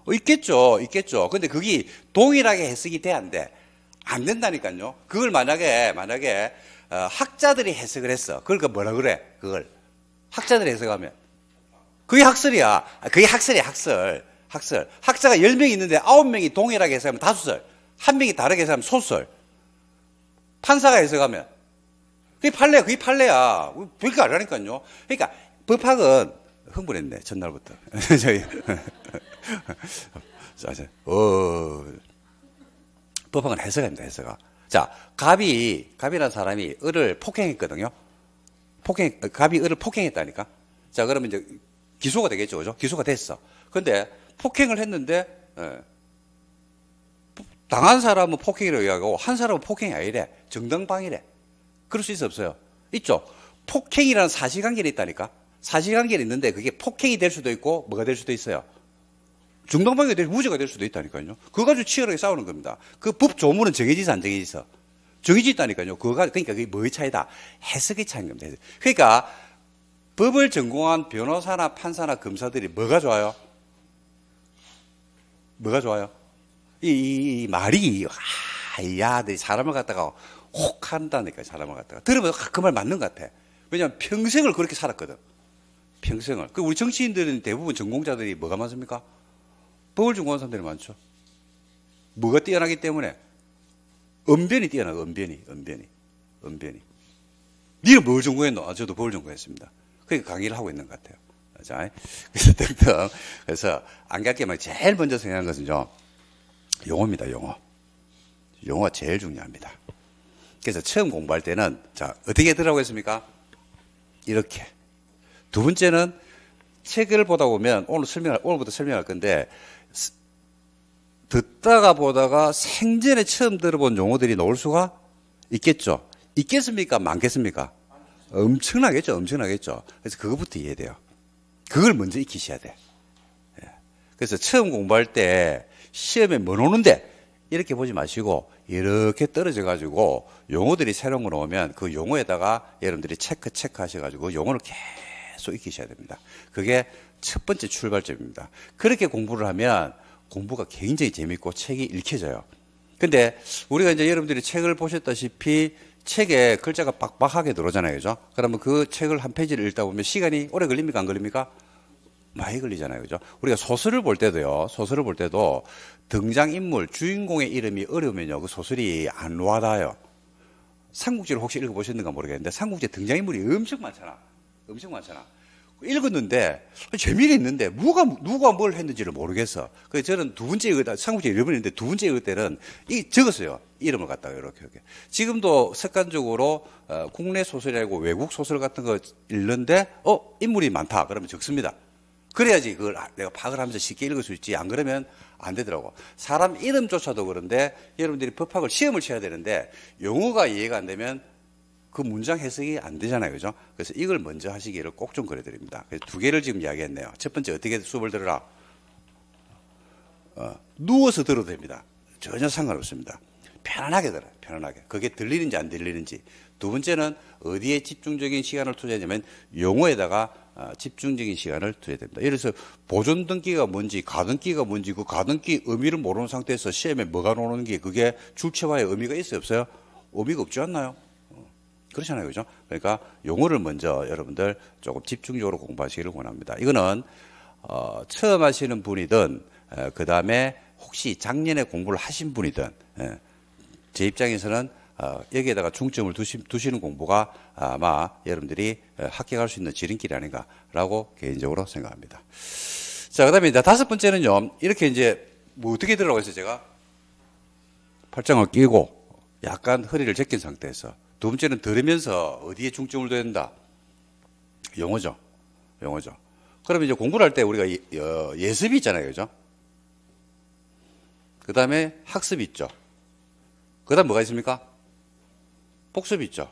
어, 있겠죠, 있겠죠. 근데 그게 동일하게 해석이 돼야 안 돼. 안 된다니까요. 그걸 만약에, 만약에, 어, 학자들이 해석을 했어. 그러니까 뭐라 그래, 그걸. 학자들이 해석하면. 그게 학설이야. 아, 그게 학설이야, 학설. 학설. 학자가 10명이 있는데 9명이 동일하게 해석하면 다수설. 한명이 다르게 해석하면 소설. 판사가 해석하면. 그게 판례야, 그게 판례야. 별거 아니라니까요. 그러니까 법학은 흥분했네, 전날부터. [laughs] 저희. [laughs] 어, 법학은 해석입니다, 해석아. 자, 갑이, 갑이라는 사람이 을을 폭행했거든요. 폭행, 갑이 을을 폭행했다니까. 자, 그러면 이제 기소가 되겠죠, 그죠? 기소가 됐어. 근데 폭행을 했는데, 예, 당한 사람은 폭행이라고 얘기하고, 한 사람은 폭행이 아니래. 정당방위래. 그럴 수 있어 없어요? 있죠? 폭행이라는 사실관계는 있다니까? 사실관계는 있는데, 그게 폭행이 될 수도 있고, 뭐가 될 수도 있어요? 중동방위대될 무죄가 될 수도 있다니까요. 그거 가지고 치열하게 싸우는 겁니다. 그 법 조문은 정해지지 안 정해지서 정해지 있다니까요. 그거가 그러니까 그게 뭐의 차이다? 해석의 차이인 겁니다. 그러니까 법을 전공한 변호사나 판사나 검사들이 뭐가 좋아요? 뭐가 좋아요? 이, 이, 이 말이 아, 아들이 사람을 갖다가 혹 한다니까 요 사람을 갖다가 들으면 아, 그말 맞는 것 같아. 왜냐하면 평생을 그렇게 살았거든. 평생을. 그 우리 정치인들은 대부분 전공자들이 뭐가 많습니까? 법을 준공하는 사람들이 많죠. 뭐가 뛰어나기 때문에 언변이 뛰어나, 언변이, 언변이, 언변이. 니는 뭘 전공했노? 아, 저도 법을 전공했습니다. 그러니까 강의를 하고 있는 것 같아요. 자, [laughs] 그래서 등등. 그래서 안개학계만 제일 먼저 생각하는 것은요, 용어입니다, 용어. 용어가 제일 중요합니다. 그래서 처음 공부할 때는, 자, 어떻게 들으라고 했습니까? 이렇게. 두 번째는 책을 보다 보면, 오늘 설명할, 오늘부터 설명할 건데, 듣다가 보다가 생전에 처음 들어본 용어들이 나올 수가 있겠죠. 있겠습니까? 많겠습니까? 엄청나겠죠. 엄청나겠죠. 그래서 그것부터 이해돼요. 그걸 먼저 익히셔야 돼. 예. 그래서 처음 공부할 때 시험에 뭐 오는데 이렇게 보지 마시고 이렇게 떨어져 가지고 용어들이 새로운 거 나오면 그 용어에다가 여러분들이 체크 체크 하셔 가지고 용어를 계속 익히셔야 됩니다. 그게 첫 번째 출발점입니다. 그렇게 공부를 하면 공부가 굉장히 재밌고 책이 읽혀져요. 근데 우리가 이제 여러분들이 책을 보셨다시피 책에 글자가 빡빡하게 들어오잖아요. 그죠? 그러면 그 책을 한 페이지를 읽다 보면 시간이 오래 걸립니까? 안 걸립니까? 많이 걸리잖아요. 그죠? 우리가 소설을 볼 때도요. 소설을 볼 때도 등장인물, 주인공의 이름이 어려우면요. 그 소설이 안 와닿아요. 삼국지를 혹시 읽어보셨는가 모르겠는데 삼국지 등장인물이 엄청 많잖아. 엄청 많잖아. 읽었는데 재미는 있는데 누가 누가 뭘 했는지를 모르겠어. 그래서 저는 두 번째 읽었다 삼국지 이름을 읽는데 두 번째 읽을 때는 이 적었어요. 이름을 갖다가 이렇게 이렇게. 지금도 습관적으로 어, 국내 소설이 아고 외국 소설 같은 거 읽는데 어 인물이 많다 그러면 적습니다. 그래야지 그걸 아, 내가 파악을 하면서 쉽게 읽을 수 있지. 안 그러면 안 되더라고. 사람 이름조차도 그런데 여러분들이 법학을 시험을 쳐야 되는데 영어가 이해가 안 되면 그 문장 해석이 안 되잖아요. 그죠? 그래서 이걸 먼저 하시기를 꼭좀 권해드립니다. 그래서 두 개를 지금 이야기했네요. 첫 번째, 어떻게 수업을 들으라? 어, 누워서 들어도 됩니다. 전혀 상관없습니다. 편안하게 들어요. 편안하게. 그게 들리는지 안 들리는지. 두 번째는 어디에 집중적인 시간을 투자했냐면 용어에다가 어, 집중적인 시간을 투자해야 됩니다. 예를 들어서 보존등기가 뭔지 가등기가 뭔지 그 가등기 의미를 모르는 상태에서 시험에 뭐가 나오는 게 그게 출처와의 의미가 있어요 없어요? 의미가 없지 않나요? 그렇잖아요. 그죠? 그러니까 용어를 먼저 여러분들 조금 집중적으로 공부하시기를 권합니다. 이거는 어, 처음 하시는 분이든 그 다음에 혹시 작년에 공부를 하신 분이든 예, 제 입장에서는 어, 여기에다가 중점을 두시, 두시는 공부가 아마 여러분들이 합격할 수 있는 지름길이 아닌가라고 개인적으로 생각합니다. 자, 그 다음에 다섯 번째는요, 이렇게 이제 뭐 어떻게 들어가고 있어요, 제가? 팔짱을 끼고 약간 허리를 제낀 상태에서 두 번째는 들으면서 어디에 중점을 둬야 된다. 영어죠. 영어죠. 그러면 이제 공부를 할 때 우리가 어, 예습이 있잖아요. 그죠? 그 다음에 학습이 있죠. 그 다음 뭐가 있습니까? 복습이 있죠.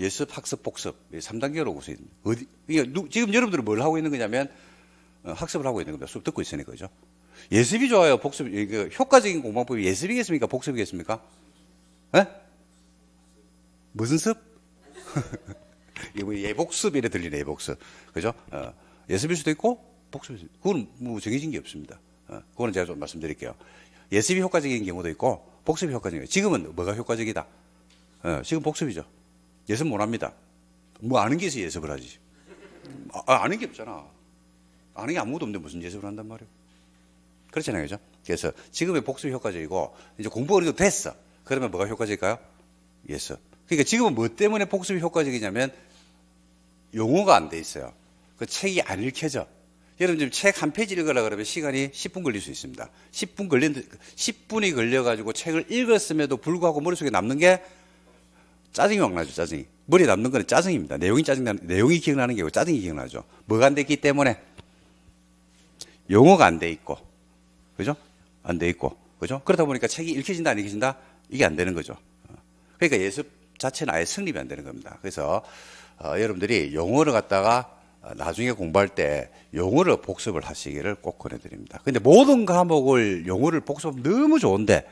예습, 학습, 복습. 3단계로 구성있 됩니다. 어디, 그러니까 지금 여러분들은 뭘 하고 있는 거냐면 어, 학습을 하고 있는 겁니다. 수업 듣고 있으니까. 그죠? 예습이 좋아요. 복습, 그 효과적인 공부법이 예습이겠습니까? 복습이겠습니까? 에? 예? 무슨 습? [laughs] 예복습이래 들리네 예복습 그죠? 어, 예습일 수도 있고 복습일 수도 있고 그건 뭐 정해진 게 없습니다 어, 그거는 제가 좀 말씀드릴게요 예습이 효과적인 경우도 있고 복습이 효과적이에요 지금은 뭐가 효과적이다? 어, 지금 복습이죠 예습 못합니다 뭐 아는 게 있어 예습을 하지 아, 아, 아는 게 없잖아 아는 게 아무것도 없는데 무슨 예습을 한단 말이에요 그렇잖아요 그죠? 그래서 지금의 복습이 효과적이고 이제 공부가 어느 정도 됐어 그러면 뭐가 효과적일까요? 예습 그러니까 지금은 뭐 때문에 복습이 효과적이냐면 용어가 안 돼 있어요. 그 책이 안 읽혀져. 여러분 지금 책 한 페이지 읽으라 그러면 시간이 10분 걸릴 수 있습니다. 10분 걸린 10분이 걸려 가지고 책을 읽었음에도 불구하고 머릿속에 남는 게 짜증이 막 나죠, 짜증이. 머리에 남는 거는 짜증입니다. 내용이 짜증나 는 내용이 기억나는 게고 짜증이 기억나죠. 뭐가 안됐기 때문에 용어가 안 돼 있고. 그죠? 안 돼 있고. 그죠? 그렇다 보니까 책이 읽혀진다 안 읽혀진다 이게 안 되는 거죠. 그러니까 예습 자체는 아예 성립이 안 되는 겁니다. 그래서 어, 여러분들이 용어를 갖다가 어, 나중에 공부할 때 용어를 복습을 하시기를 꼭 권해드립니다. 근데 모든 과목을 용어를 복습 너무 좋은데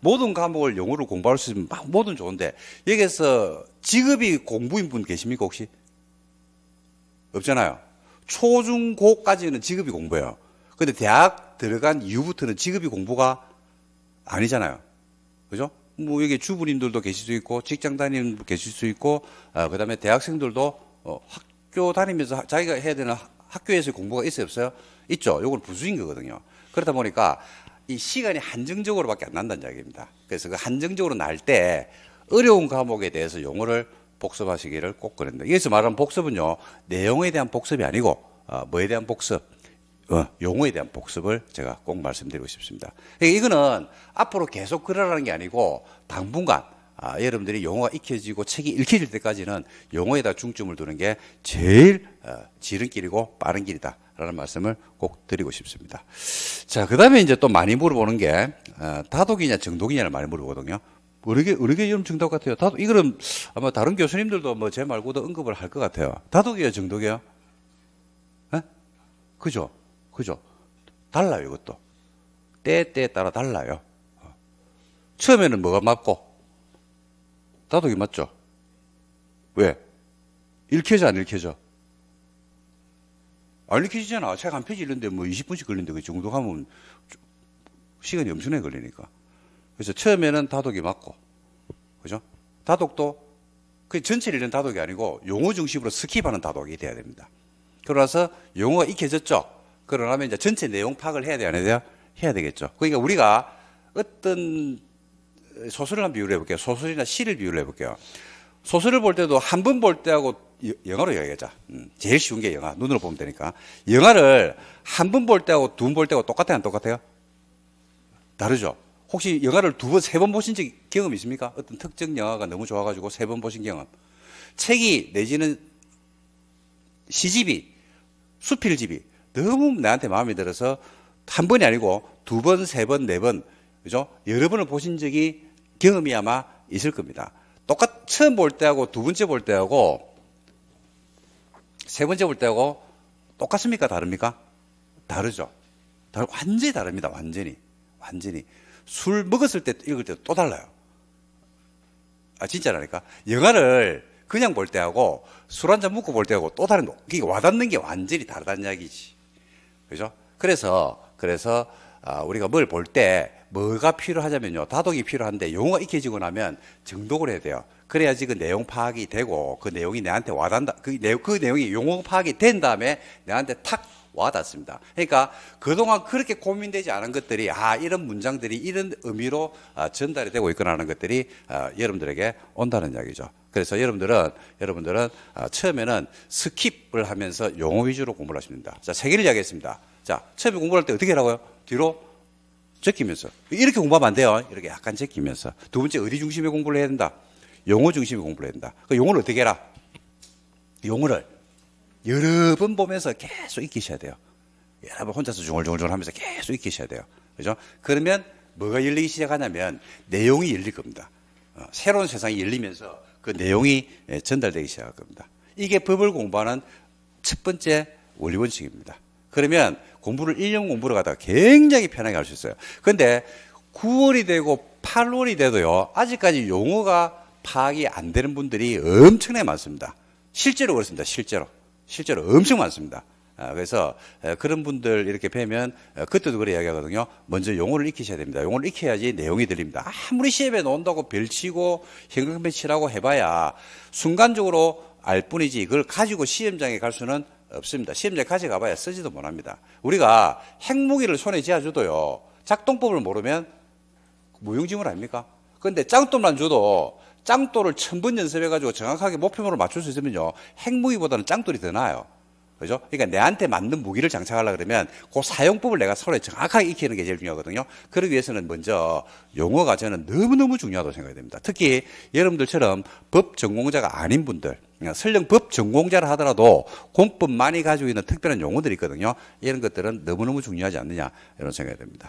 모든 과목을 용어로 공부할 수 있으면 막 뭐든 좋은데 여기서 직업이 공부인 분 계십니까 혹시? 없잖아요. 초중고까지는 직업이 공부예요. 근데 대학 들어간 이후부터는 직업이 공부가 아니잖아요. 그죠? 뭐 여기 주부님들도 계실 수 있고 직장 다니는 분 계실 수 있고 어, 그다음에 대학생들도 어, 학교 다니면서 자기가 해야 되는 학교에서 공부가 있어요 없어요? 있죠. 요건 부수인 거거든요. 그렇다 보니까 이 시간이 한정적으로밖에 안 난다는 이야기입니다. 그래서 그 한정적으로 날 때 어려운 과목에 대해서 용어를 복습하시기를 꼭그합니다 여기서 말하는 복습은요 내용에 대한 복습이 아니고 어, 뭐에 대한 복습 어, 용어에 대한 복습을 제가 꼭 말씀드리고 싶습니다. 그러니까 이거는 앞으로 계속 그러라는 게 아니고 당분간 아, 여러분들이 용어가 익혀지고 책이 읽혀질 때까지는 용어에다 중점을 두는 게 제일 어, 지름 길이고 빠른 길이다. 라는 말씀을 꼭 드리고 싶습니다. 자, 그 다음에 이제 또 많이 물어보는 게, 어, 다독이냐 정독이냐를 많이 물어보거든요. 의료계, 의료계 좀 정답 같아요. 다독, 이거는 아마 다른 교수님들도 뭐 제 말고도 언급을 할 것 같아요. 다독이에요, 정독이요 예? 그죠? 그죠? 달라요, 이것도. 때때에 따라 달라요. 처음에는 뭐가 맞고? 다독이 맞죠? 왜? 읽혀져, 안 읽혀져? 안 읽혀지잖아. 책한 페이지 읽는데 뭐 20분씩 걸리는데 그 정도 가면 시간이 엄청나게 걸리니까. 그래서 처음에는 다독이 맞고, 그죠? 다독도 그 전체를 읽는 다독이 아니고 용어 중심으로 스킵하는 다독이 돼야 됩니다. 그러나서 용어가 익혀졌죠? 그러려면 이제 전체 내용 파악을 해야 돼요, 안 해야 돼요? 해야 되겠죠. 그러니까 우리가 어떤 소설을 한번 비유를 해볼게요. 소설이나 시를 비유를 해볼게요. 소설을 볼 때도 한 번 볼 때하고 영화로 이야기하자. 음, 제일 쉬운 게 영화. 눈으로 보면 되니까. 영화를 한 번 볼 때하고 두 번 볼 때하고 똑같아요? 안 똑같아요? 다르죠. 혹시 영화를 두 번, 세 번 보신 적, 경험 있습니까? 어떤 특정 영화가 너무 좋아가지고 세 번 보신 경험. 책이 내지는 시집이, 수필집이 너무 나한테 마음에 들어서 한 번이 아니고 두 번, 세 번, 네 번, 그죠? 여러 번을 보신 적이 경험이 아마 있을 겁니다. 똑같, 처음 볼 때하고 두 번째 볼 때하고 세 번째 볼 때하고 똑같습니까? 다릅니까? 다르죠. 다르, 완전히 다릅니다. 완전히. 완전히. 술 먹었을 때 읽을 때 또 달라요. 아, 진짜라니까. 영화를 그냥 볼 때하고 술 한잔 먹고 볼 때하고 또 다른 거. 그게 와닿는 게 완전히 다르다는 이야기지. 그죠? 그래서 그래서 아, 우리가 뭘 볼 때 뭐가 필요하냐면요. 다독이 필요한데 용어가 익혀지고 나면 정독을 해야 돼요. 그래야지 그 내용 파악이 되고 그 내용이 내한테 와닿는다. 그, 내용, 그 내용이 용어 파악이 된 다음에 내한테 탁 와닿습니다. 그러니까 그동안 그렇게 고민되지 않은 것들이 아 이런 문장들이 이런 의미로 아, 전달이 되고 있거나 하는 것들이 아, 여러분들에게 온다는 이야기죠. 그래서 여러분들은 여러분들은 아, 처음에는 스킵을 하면서 용어 위주로 공부를 하십니다. 자, 세 개를 이야기했습니다. 자, 처음에 공부할 때 어떻게 하라고요? 뒤로 제끼면서 이렇게 공부하면 안 돼요. 이렇게 약간 제끼면서 두 번째 어디 중심의 공부를 해야 된다. 용어 중심의 공부를 해야 된다. 그 용어를 어떻게 해라? 용어를 여러 번 보면서 계속 익히셔야 돼요. 여러 번 혼자서 중얼중얼 하면서 계속 익히셔야 돼요. 그죠? 그러면 뭐가 열리기 시작하냐면 내용이 열릴 겁니다. 어, 새로운 세상이 열리면서 그 내용이 예, 전달되기 시작할 겁니다. 이게 법을 공부하는 첫 번째 원리 원칙입니다. 그러면 공부를 1년 공부를 하다가 굉장히 편하게 할 수 있어요. 근데 9월이 되고 8월이 돼도요, 아직까지 용어가 파악이 안 되는 분들이 엄청나게 많습니다. 실제로 그렇습니다. 실제로. 실제로 엄청 많습니다. 아, 그래서 그런 분들 이렇게 뵈면 그때도 그래 이야기하거든요. 먼저 용어를 익히셔야 됩니다. 용어를 익혀야지 내용이 들립니다. 아무리 시험에 나온다고 별치고 현금 배치라고 해봐야 순간적으로 알 뿐이지 그걸 가지고 시험장에 갈 수는 없습니다. 시험장에 가져가봐야 쓰지도 못합니다. 우리가 핵무기를 손에 쥐어줘도요. 작동법을 모르면 무용지물 아닙니까? 근데 짱돈만 줘도 짱돌을 천번 연습해가지고 정확하게 목표물을 맞출 수 있으면요. 핵무기보다는 짱돌이 더 나아요. 그죠? 그러니까 내한테 맞는 무기를 장착하려 고 그러면 그 사용법을 내가 서로 정확하게 익히는 게 제일 중요하거든요. 그러기 위해서는 먼저 용어가 저는 너무너무 중요하다고 생각이 됩니다. 특히 여러분들처럼 법 전공자가 아닌 분들, 그러니까 설령 법 전공자를 하더라도 공법만이 가지고 있는 특별한 용어들이 있거든요. 이런 것들은 너무너무 중요하지 않느냐 이런 생각이 됩니다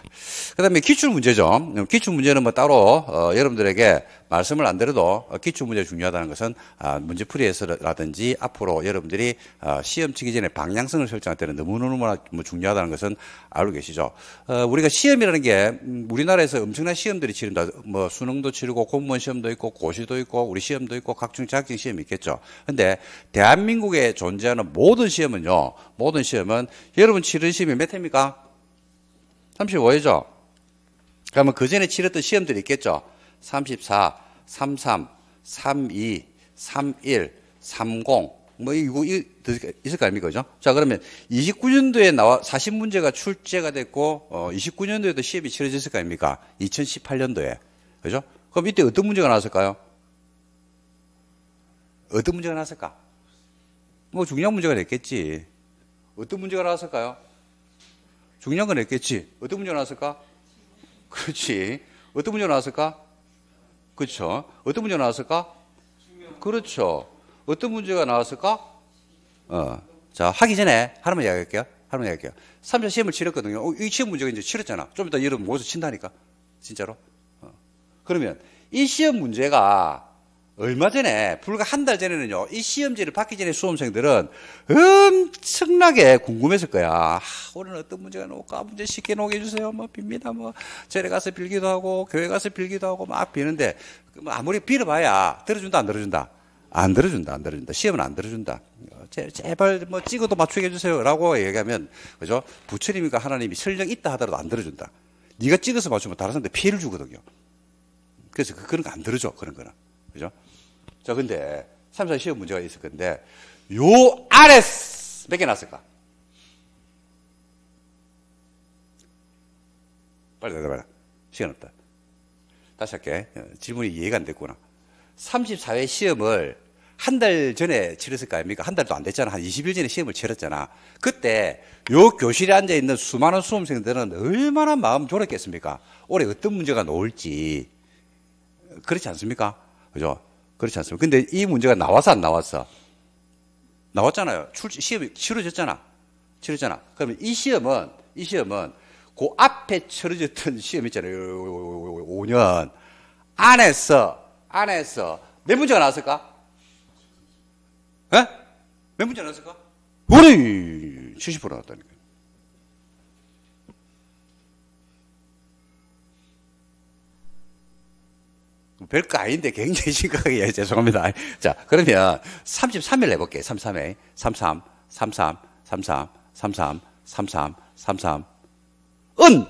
그다음에 기출 문제죠. 기출 문제는 뭐 따로 어, 여러분들에게 말씀을 안 드려도 기출문제 중요하다는 것은 아, 문제풀이에서라든지 앞으로 여러분들이 아, 시험 치기 전에 방향성을 설정할 때는 너무너무 뭐 중요하다는 것은 알고 계시죠. 어, 우리가 시험이라는 게 음, 우리나라에서 엄청난 시험들이 치른다. 뭐 수능도 치르고 공무원 시험도 있고 고시도 있고 우리 시험도 있고 각종 자격증 시험이 있겠죠. 근데 대한민국에 존재하는 모든 시험은요. 모든 시험은 여러분 치른 시험이 몇 회입니까? 35회죠. 그러면 그 전에 치렀던 시험들이 있겠죠. 34, 33, 32, 31, 30, 뭐, 이거, 있을 거 아닙니까? 그죠? 자, 그러면 29년도에 나와, 40문제가 출제가 됐고, 어, 29년도에도 시험이 치러졌을 거 아닙니까? 2018년도에. 그죠? 그럼 이때 어떤 문제가 나왔을까요? 어떤 문제가 나왔을까? 뭐, 중요한 문제가 됐겠지. 어떤 문제가 나왔을까요? 중요한 건 했겠지. 어떤 문제가 나왔을까? 그렇지. 어떤 문제가 나왔을까? 그렇죠? 어떤 문제가 나왔을까? 그렇죠. 어떤 문제가 나왔을까? 어. 자, 하기 전에 하나만 이야기할게요. 하나만 이야기할게요. 3차 시험을 치렀거든요. 어, 이 시험 문제가 이제 치렀잖아. 좀 이따 여러분 모여서 친다니까. 진짜로. 어. 그러면 이 시험 문제가 얼마 전에 불과 한 달 전에는요 이 시험지를 받기 전에 수험생들은 엄청나게 궁금했을 거야 아, 오늘 어떤 문제가 나올까 문제 쉽게 놓오게 해주세요 뭐 빕니다 뭐 절에 가서 빌기도 하고 교회 가서 빌기도 하고 막 비는데 그 뭐 아무리 빌어봐야 들어준다 안 들어준다 안 들어준다 안 들어준다 시험은 안 들어준다 어, 제, 제발 뭐 찍어도 맞추게 해주세요 라고 얘기하면 그죠 부처님이니 하나님이 설령 있다 하더라도 안 들어준다 네가 찍어서 맞추면 다른 사람한테 피해를 주거든요 그래서 그, 그런 거 안 들어줘 그런 거는 그죠? 자, 근데 3, 4 시험 문제가 있을 건데 요 아래 몇 개 났을까? 빨리 대답해라. 시간 없다. 다시 할게. 어, 질문이 이해가 안 됐구나. 34회 시험을 한 달 전에 치렀을 거 아닙니까? 한 달도 안 됐잖아. 한 20일 전에 시험을 치렀잖아. 그때 요 교실에 앉아 있는 수많은 수험생들은 얼마나 마음 졸았겠습니까 올해 어떤 문제가 나올지. 그렇지 않습니까? 그죠? 그렇지 않습니까? 근데 이 문제가 나와서 안 나왔어? 나왔잖아요. 출, 시험이 치러졌잖아. 치러졌잖아. 그러면 이 시험은, 이 시험은 그 앞에 치러졌던 시험 있잖아요. 5년. 안에서, 안에서 몇 문제가 나왔을까? 에? 몇 문제 나왔을까? 오늘 70% 나왔다니까. 별거 아닌데 굉장히 [laughs] 심각해요 죄송합니다. 자, 그러면 33일 해볼게요. 33회. 33, 33, 33, 33, 33, 33. 은!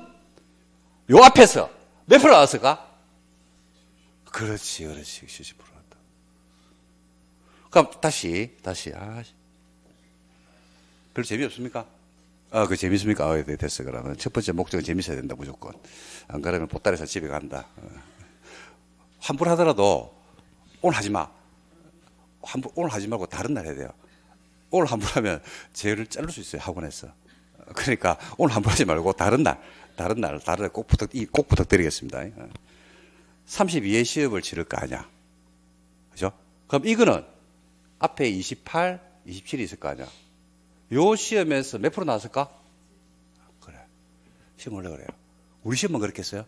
요 앞에서 몇 프로 나왔을까? 그렇지, 그렇지. 70% 나왔다. 그럼 다시, 다시. 아, 별로 재미없습니까? 아, 그 재밌습니까? 아, 네, 됐어. 그러면 첫 번째 목적은 재밌어야 된다, 무조건. 안 그러면 보따리에서 집에 간다. 어. 환불하더라도 오늘 하지 마. 환불 오늘 하지 말고 다른 날 해야 돼요. 오늘 환불하면 제를 자를 수 있어요 학원에서. 그러니까 오늘 환불하지 말고 다른 날, 다른 날, 다른 날 꼭 부탁 꼭 부탁드리겠습니다. 32회 시험을 치를 거 아니야. 그죠? 그럼 이거는 앞에 28, 27이 있을 거 아니야. 요 시험에서 몇 프로 나왔을까? 그래. 시험 원래 그래요. 우리 시험은 그렇겠어요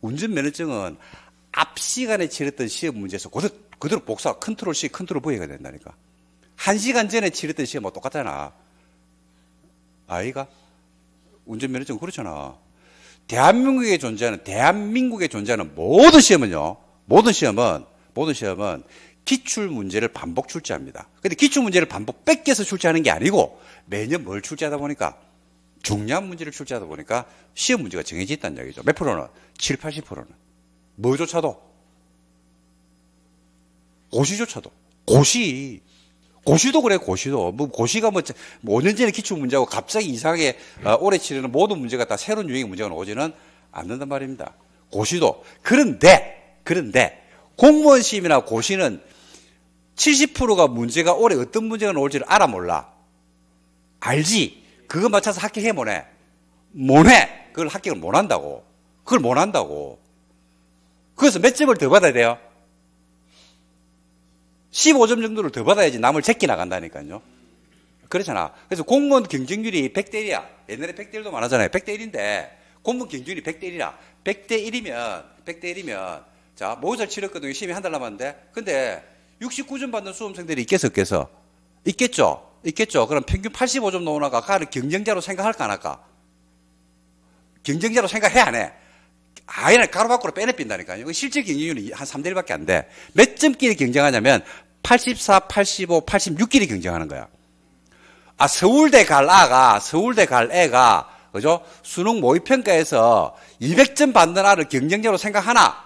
운전면허증은 앞 시간에 치렀던 시험 문제에서 그대로, 그대로 복사, 컨트롤 C, 컨트롤 V가 된다니까. 한 시간 전에 치렀던 시험하고 똑같잖아. 아이가? 운전면허증 그렇잖아. 대한민국에 존재하는, 대한민국에 존재하는 모든 시험은요, 모든 시험은, 모든 시험은 기출 문제를 반복 출제합니다. 근데 기출 문제를 반복 뺏겨서 출제하는 게 아니고 매년 뭘 출제하다 보니까 중요한 문제를 출제하다 보니까 시험 문제가 정해져 있다는 이기죠몇 프로는? 7, 80%는. 뭐조차도 고시조차도 고시 고시도 그래 고시도 뭐 고시가 뭐 5년 뭐 전에 기출 문제하고 갑자기 이상하게 어, 올해 치르는 모든 문제가 다 새로운 유형의 문제가 오지는 않는단 말입니다. 고시도 그런데 그런데 공무원 시험이나 고시는 70%가 문제가 올해 어떤 문제가 나올지를 알아 몰라 알지 그거 맞춰서 합격해 못네뭐해 그걸 합격을 못 한다고 그걸 못 한다고 그래서 몇 점을 더 받아야 돼요? 15점 정도를 더 받아야지 남을 제끼 나간다니까요. 그렇잖아. 그래서 공무원 경쟁률이 100대 1이야. 옛날에 100대 1도 많았잖아요. 100대 1인데 공무원 경쟁률이 100대 1이라. 100대 1이면 100대 1이면 자, 모의사를 치렀거든요. 시험이 한 달 남았는데. 근데 69점 받는 수험생들이 있겠어, 없겠어? 있겠죠? 있겠죠? 그럼 평균 85점 넘어나가 가를 경쟁자로 생각할까, 안 할까? 경쟁자로 생각해, 안 해? 아예 가로 밖으로 빼내빈다니까요. 실질 경쟁률이 한 3대 1밖에 안 돼. 몇 점끼리 경쟁하냐면 84, 85, 86끼리 경쟁하는 거야. 아, 서울대 갈 아가, 서울대 갈 애가, 그죠? 수능 모의평가에서 200점 받는 아를 경쟁자로 생각하나?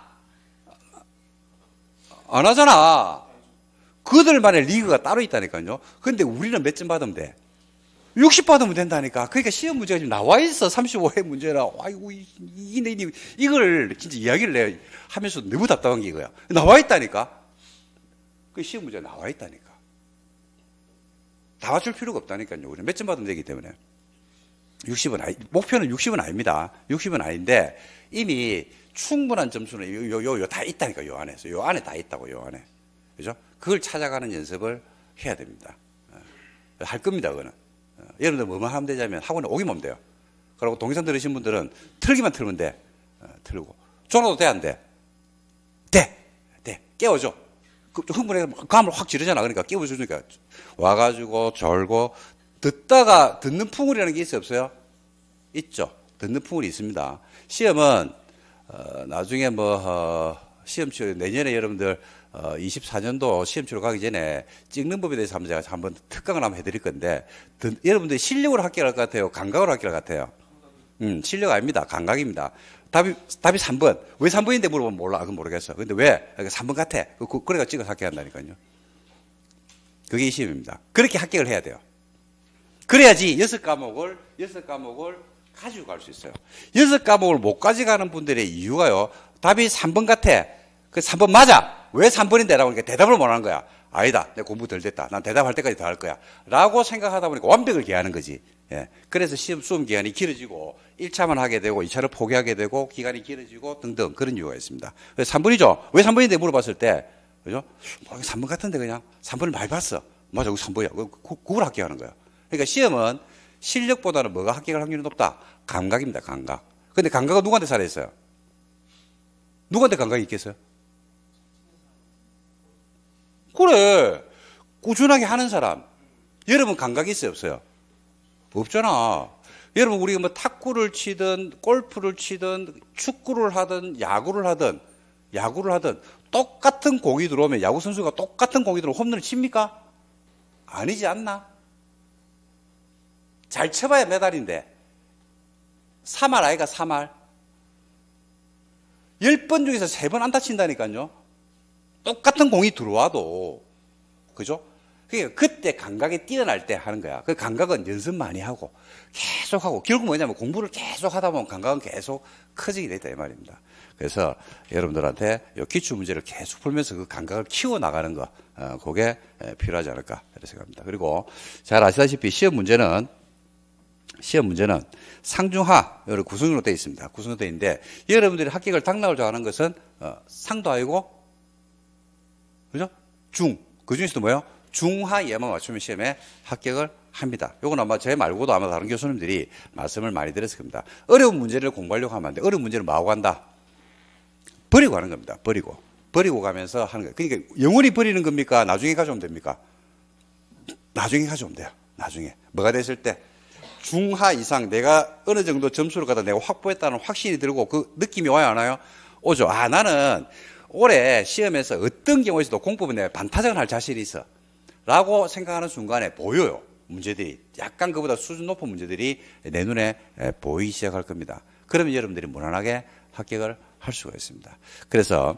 안 하잖아. 그들만의 리그가 따로 있다니까요. 근데 우리는 몇 점 받으면 돼? 60 받으면 된다니까. 그러니까 시험 문제가 지금 나와 있어. 35회 문제라. 아이고, 이, 이, 이, 이걸 진짜 이야기를 내 하면서 너무 답답한 게 이거야. 나와 있다니까. 그 시험 문제가 나와 있다니까. 다 맞출 필요가 없다니까요. 우는몇점 받으면 되기 때문에. 60은 아니, 목표는 60은 아닙니다. 60은 아닌데 이미 충분한 점수는 요, 요, 요, 다 있다니까, 요 안에서. 요 안에 다 있다고, 요 안에. 그죠? 그걸 찾아가는 연습을 해야 됩니다. 어, 할 겁니다, 그거는. 여러분들 어, 뭐만 뭐 하면 되냐면 학원에 오기만 하면 돼요. 그리고 동영상 들으신 분들은 틀기만 틀면 돼. 어, 틀고. 졸아도 돼, 안 돼? 돼! 돼. 깨워줘. 그, 흥분해서 감을 확 지르잖아. 그러니까 깨워주니까. 와가지고 졸고. 듣다가 듣는 풍울이라는 게 있어요, 없어요? 있죠. 듣는 풍울이 있습니다. 시험은, 어, 나중에 뭐, 어, 시험 치료 내년에 여러분들 24년도 어, 시험 치러 가기 전에 찍는 법에 대해서 한번 제가 한번 특강을 한번 해드릴 건데 든, 여러분들 실력으로 합격할 것 같아요? 감각으로 합격할 것 같아요? 음, 실력 아닙니다. 감각입니다. 답이, 답이 3번. 왜 3번인데 물어보면 몰라. 그건 모르겠어. 근데 왜? 3번 그러니까 같아. 그, 그, 그래가 찍어서 합격한다니까요. 그게 이 시험입니다. 그렇게 합격을 해야 돼요. 그래야지 여섯 과목을, 여섯 과목을 가지고 갈 수 있어요. 여섯 과목을 못 가져가는 분들의 이유가요. 답이 3번 같아. 그 3번 맞아. 왜 3번인데? 라고 하니까 대답을 못 하는 거야. 아니다. 내 공부 덜 됐다. 난 대답할 때까지 더 할 거야. 라고 생각하다 보니까 완벽을 기하는 거지. 예. 그래서 시험, 수험 기간이 길어지고 1차만 하게 되고 2차를 포기하게 되고 기간이 길어지고 등등 그런 이유가 있습니다. 그래서 3번이죠. 왜 3번인데 물어봤을 때 그죠? 뭐 3번 같은데 그냥 3번을 많이 봤어. 맞아. 3번이야. 그걸 합격하는 거야. 그러니까 시험은 실력보다는 뭐가 합격할 확률이 높다? 감각입니다. 감각. 근데 감각은 누구한테 살아있어요? 누구한테 감각이 있겠어요? 축구를 꾸준하게 하는 사람. 여러분 감각이 있어요, 없어요? 없잖아. 여러분 우리가 뭐 탁구를 치든 골프를 치든 축구를 하든 야구를 하든 야구를 하든 똑같은 공이 들어오면 야구 선수가 똑같은 공이 들어오면 홈런을 칩니까? 아니지 않나? 잘 쳐봐야 메달인데. 3할 아이가 3할. 10번 중에서 3번 안 다친다니까요. 똑같은 공이 들어와도 그죠? 그게 그때 감각이 뛰어날 때 하는 거야. 그 감각은 연습 많이 하고 계속 하고 결국 뭐냐면 공부를 계속 하다 보면 감각은 계속 커지게 되다 이 말입니다. 그래서 여러분들한테 요 기출 문제를 계속 풀면서 그 감각을 키워 나가는 거, 어, 그게 필요하지 않을까 이렇게 생각합니다. 그리고 잘 아시다시피 시험 문제는 시험 문제는 상중하 여러 구성으로 되어 있습니다. 구성으로 되어 있는데 여러분들이 합격을 당락을 좋아하는 것은 어, 상도 아니고 그죠? 중. 그 중에서도 뭐예요? 중하 예만 맞춤 시험에 합격을 합니다. 요건 아마 제 말고도 아마 다른 교수님들이 말씀을 많이 드렸을 겁니다. 어려운 문제를 공부하려고 하면 안 돼. 어려운 문제를 마고 한다. 버리고 하는 겁니다. 버리고. 버리고 가면서 하는 거예요. 그러니까 영원히 버리는 겁니까? 나중에 가져오면 됩니까? 나중에 가져오면 돼요. 나중에. 뭐가 됐을 때 중하 이상 내가 어느 정도 점수를 갖다 내가 확보했다는 확신이 들고 그 느낌이 와야 하나요? 오죠. 아, 나는 올해 시험에서 어떤 경우에서도 공법에 반타작을 할 자신이 있어. 라고 생각하는 순간에 보여요. 문제들이. 약간 그보다 수준 높은 문제들이 내 눈에 보이기 시작할 겁니다. 그러면 여러분들이 무난하게 합격을 할 수가 있습니다. 그래서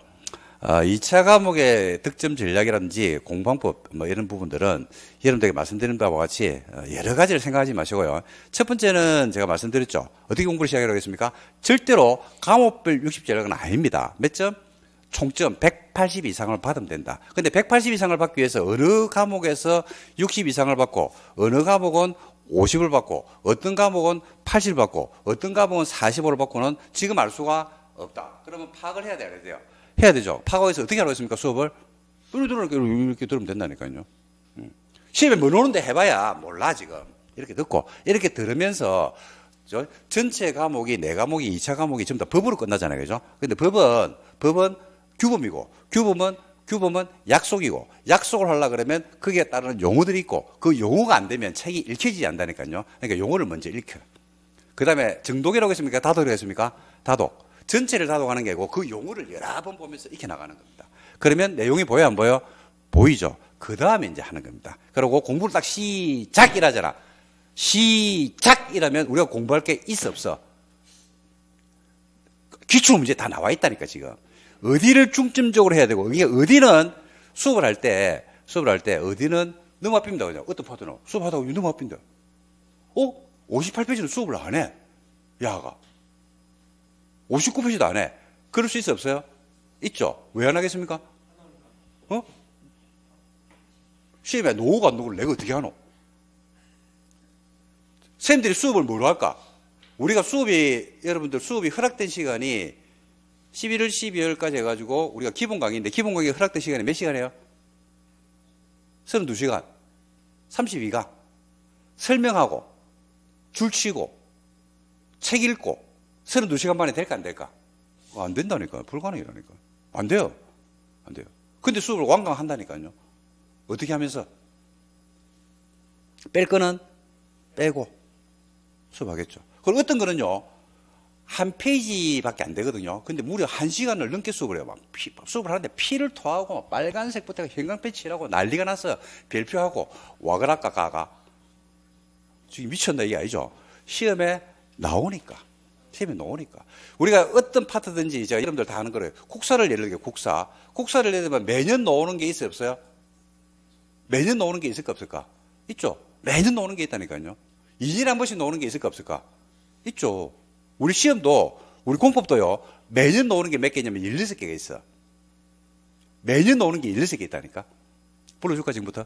2차 어, 과목의 득점 전략이라든지 공방법 뭐 이런 부분들은 여러분들에게 말씀드린 바와 같이 어, 여러 가지를 생각하지 마시고요. 첫 번째는 제가 말씀드렸죠. 어떻게 공부를 시작하겠습니까 절대로 과목별 60전략은 아닙니다. 몇 점? 총점 180 이상을 받으면 된다. 근데 180 이상을 받기 위해서 어느 과목에서 60 이상을 받고 어느 과목은 50을 받고 어떤 과목은 80을 받고 어떤 과목은 45를 받고는 지금 알 수가 없다. 그러면 파악을 해야 돼요. 야돼 해야 되죠. 파악해서 을 어떻게 알겠습니까? 수업을 이렇게, 이렇게 들으면 된다니까요. 음. 시험에 뭐 오는데 해봐야 몰라 지금. 이렇게 듣고 이렇게 들으면서 전체 과목이 네 과목이 2차 과목이 전부 다 법으로 끝나잖아요. 그죠? 근데 법은 법은 규범이고 규범은 규범은 약속이고 약속을 하려 그러면 그에 따르는 용어들이 있고 그 용어가 안 되면 책이 읽히지 않다니까요. 그러니까 용어를 먼저 읽혀. 그다음에 정독이라고 했습니까? 다독이라고 했습니까? 다독. 전체를 다독하는 게 아니고 그 용어를 여러 번 보면서 익혀 나가는 겁니다. 그러면 내용이 보여 안 보여? 보이죠. 그 다음에 이제 하는 겁니다. 그리고 공부를 딱 시작이라잖아. 시작이라면 우리가 공부할 게 있어 없어? 기출 문제 다 나와 있다니까 지금. 어디를 중점적으로 해야 되고 이게 어디는 수업을 할 때 수업을 할 때 어디는 너무 앞입니다 그냥 어떤 파트너 수업하다 가면 너무 앞인다 어? 58페이지는 수업을 안해 야가 59페이지도 안해 그럴 수 있어 없어요? 있죠 왜 안 하겠습니까? 어? 시험에 노후가 안 노후를 내가 어떻게 하노? 쌤들이 수업을 뭐로 할까? 우리가 수업이 여러분들 수업이 허락된 시간이 11월, 12월까지 해가지고 우리가 기본 강의인데 기본 강의 허락된 시간이 몇 시간이에요? 32시간, 32강. 설명하고, 줄치고, 책 읽고, 32시간 만에 될까 안 될까? 어, 안 된다니까요. 불가능이라니까안 돼요. 안 돼요. 근데 수업을 완강한다니까요. 어떻게 하면서? 뺄 거는 빼고 수업하겠죠. 그리고 어떤 거는요, 한 페이지밖에 안 되거든요. 근데 무려 한 시간을 넘게 수업을 해요. 막 피, 수업을 하는데 피를 토하고 빨간색부터 형광패치라고 난리가 나서 별표하고 와그라까가가 지금 미쳤나 이 아니죠? 시험에 나오니까 시험에 나오니까 우리가 어떤 파트든지 제가 여러분들 다 하는 거래요 국사를 예를 들게 국사 국사를 예를 들면 매년 나오는 게 있어요 없어요? 매년 나오는 게 있을까 없을까? 있죠. 매년 나오는 게 있다니까요. 2년에 한 번씩 나오는 게 있을까 없을까? 있죠. 우리 시험도 우리 공법도요. 매년 나오는 게 몇 개냐면 16개가 있어. 매년 나오는 게 16개 있다니까. 불러줄까 지금부터?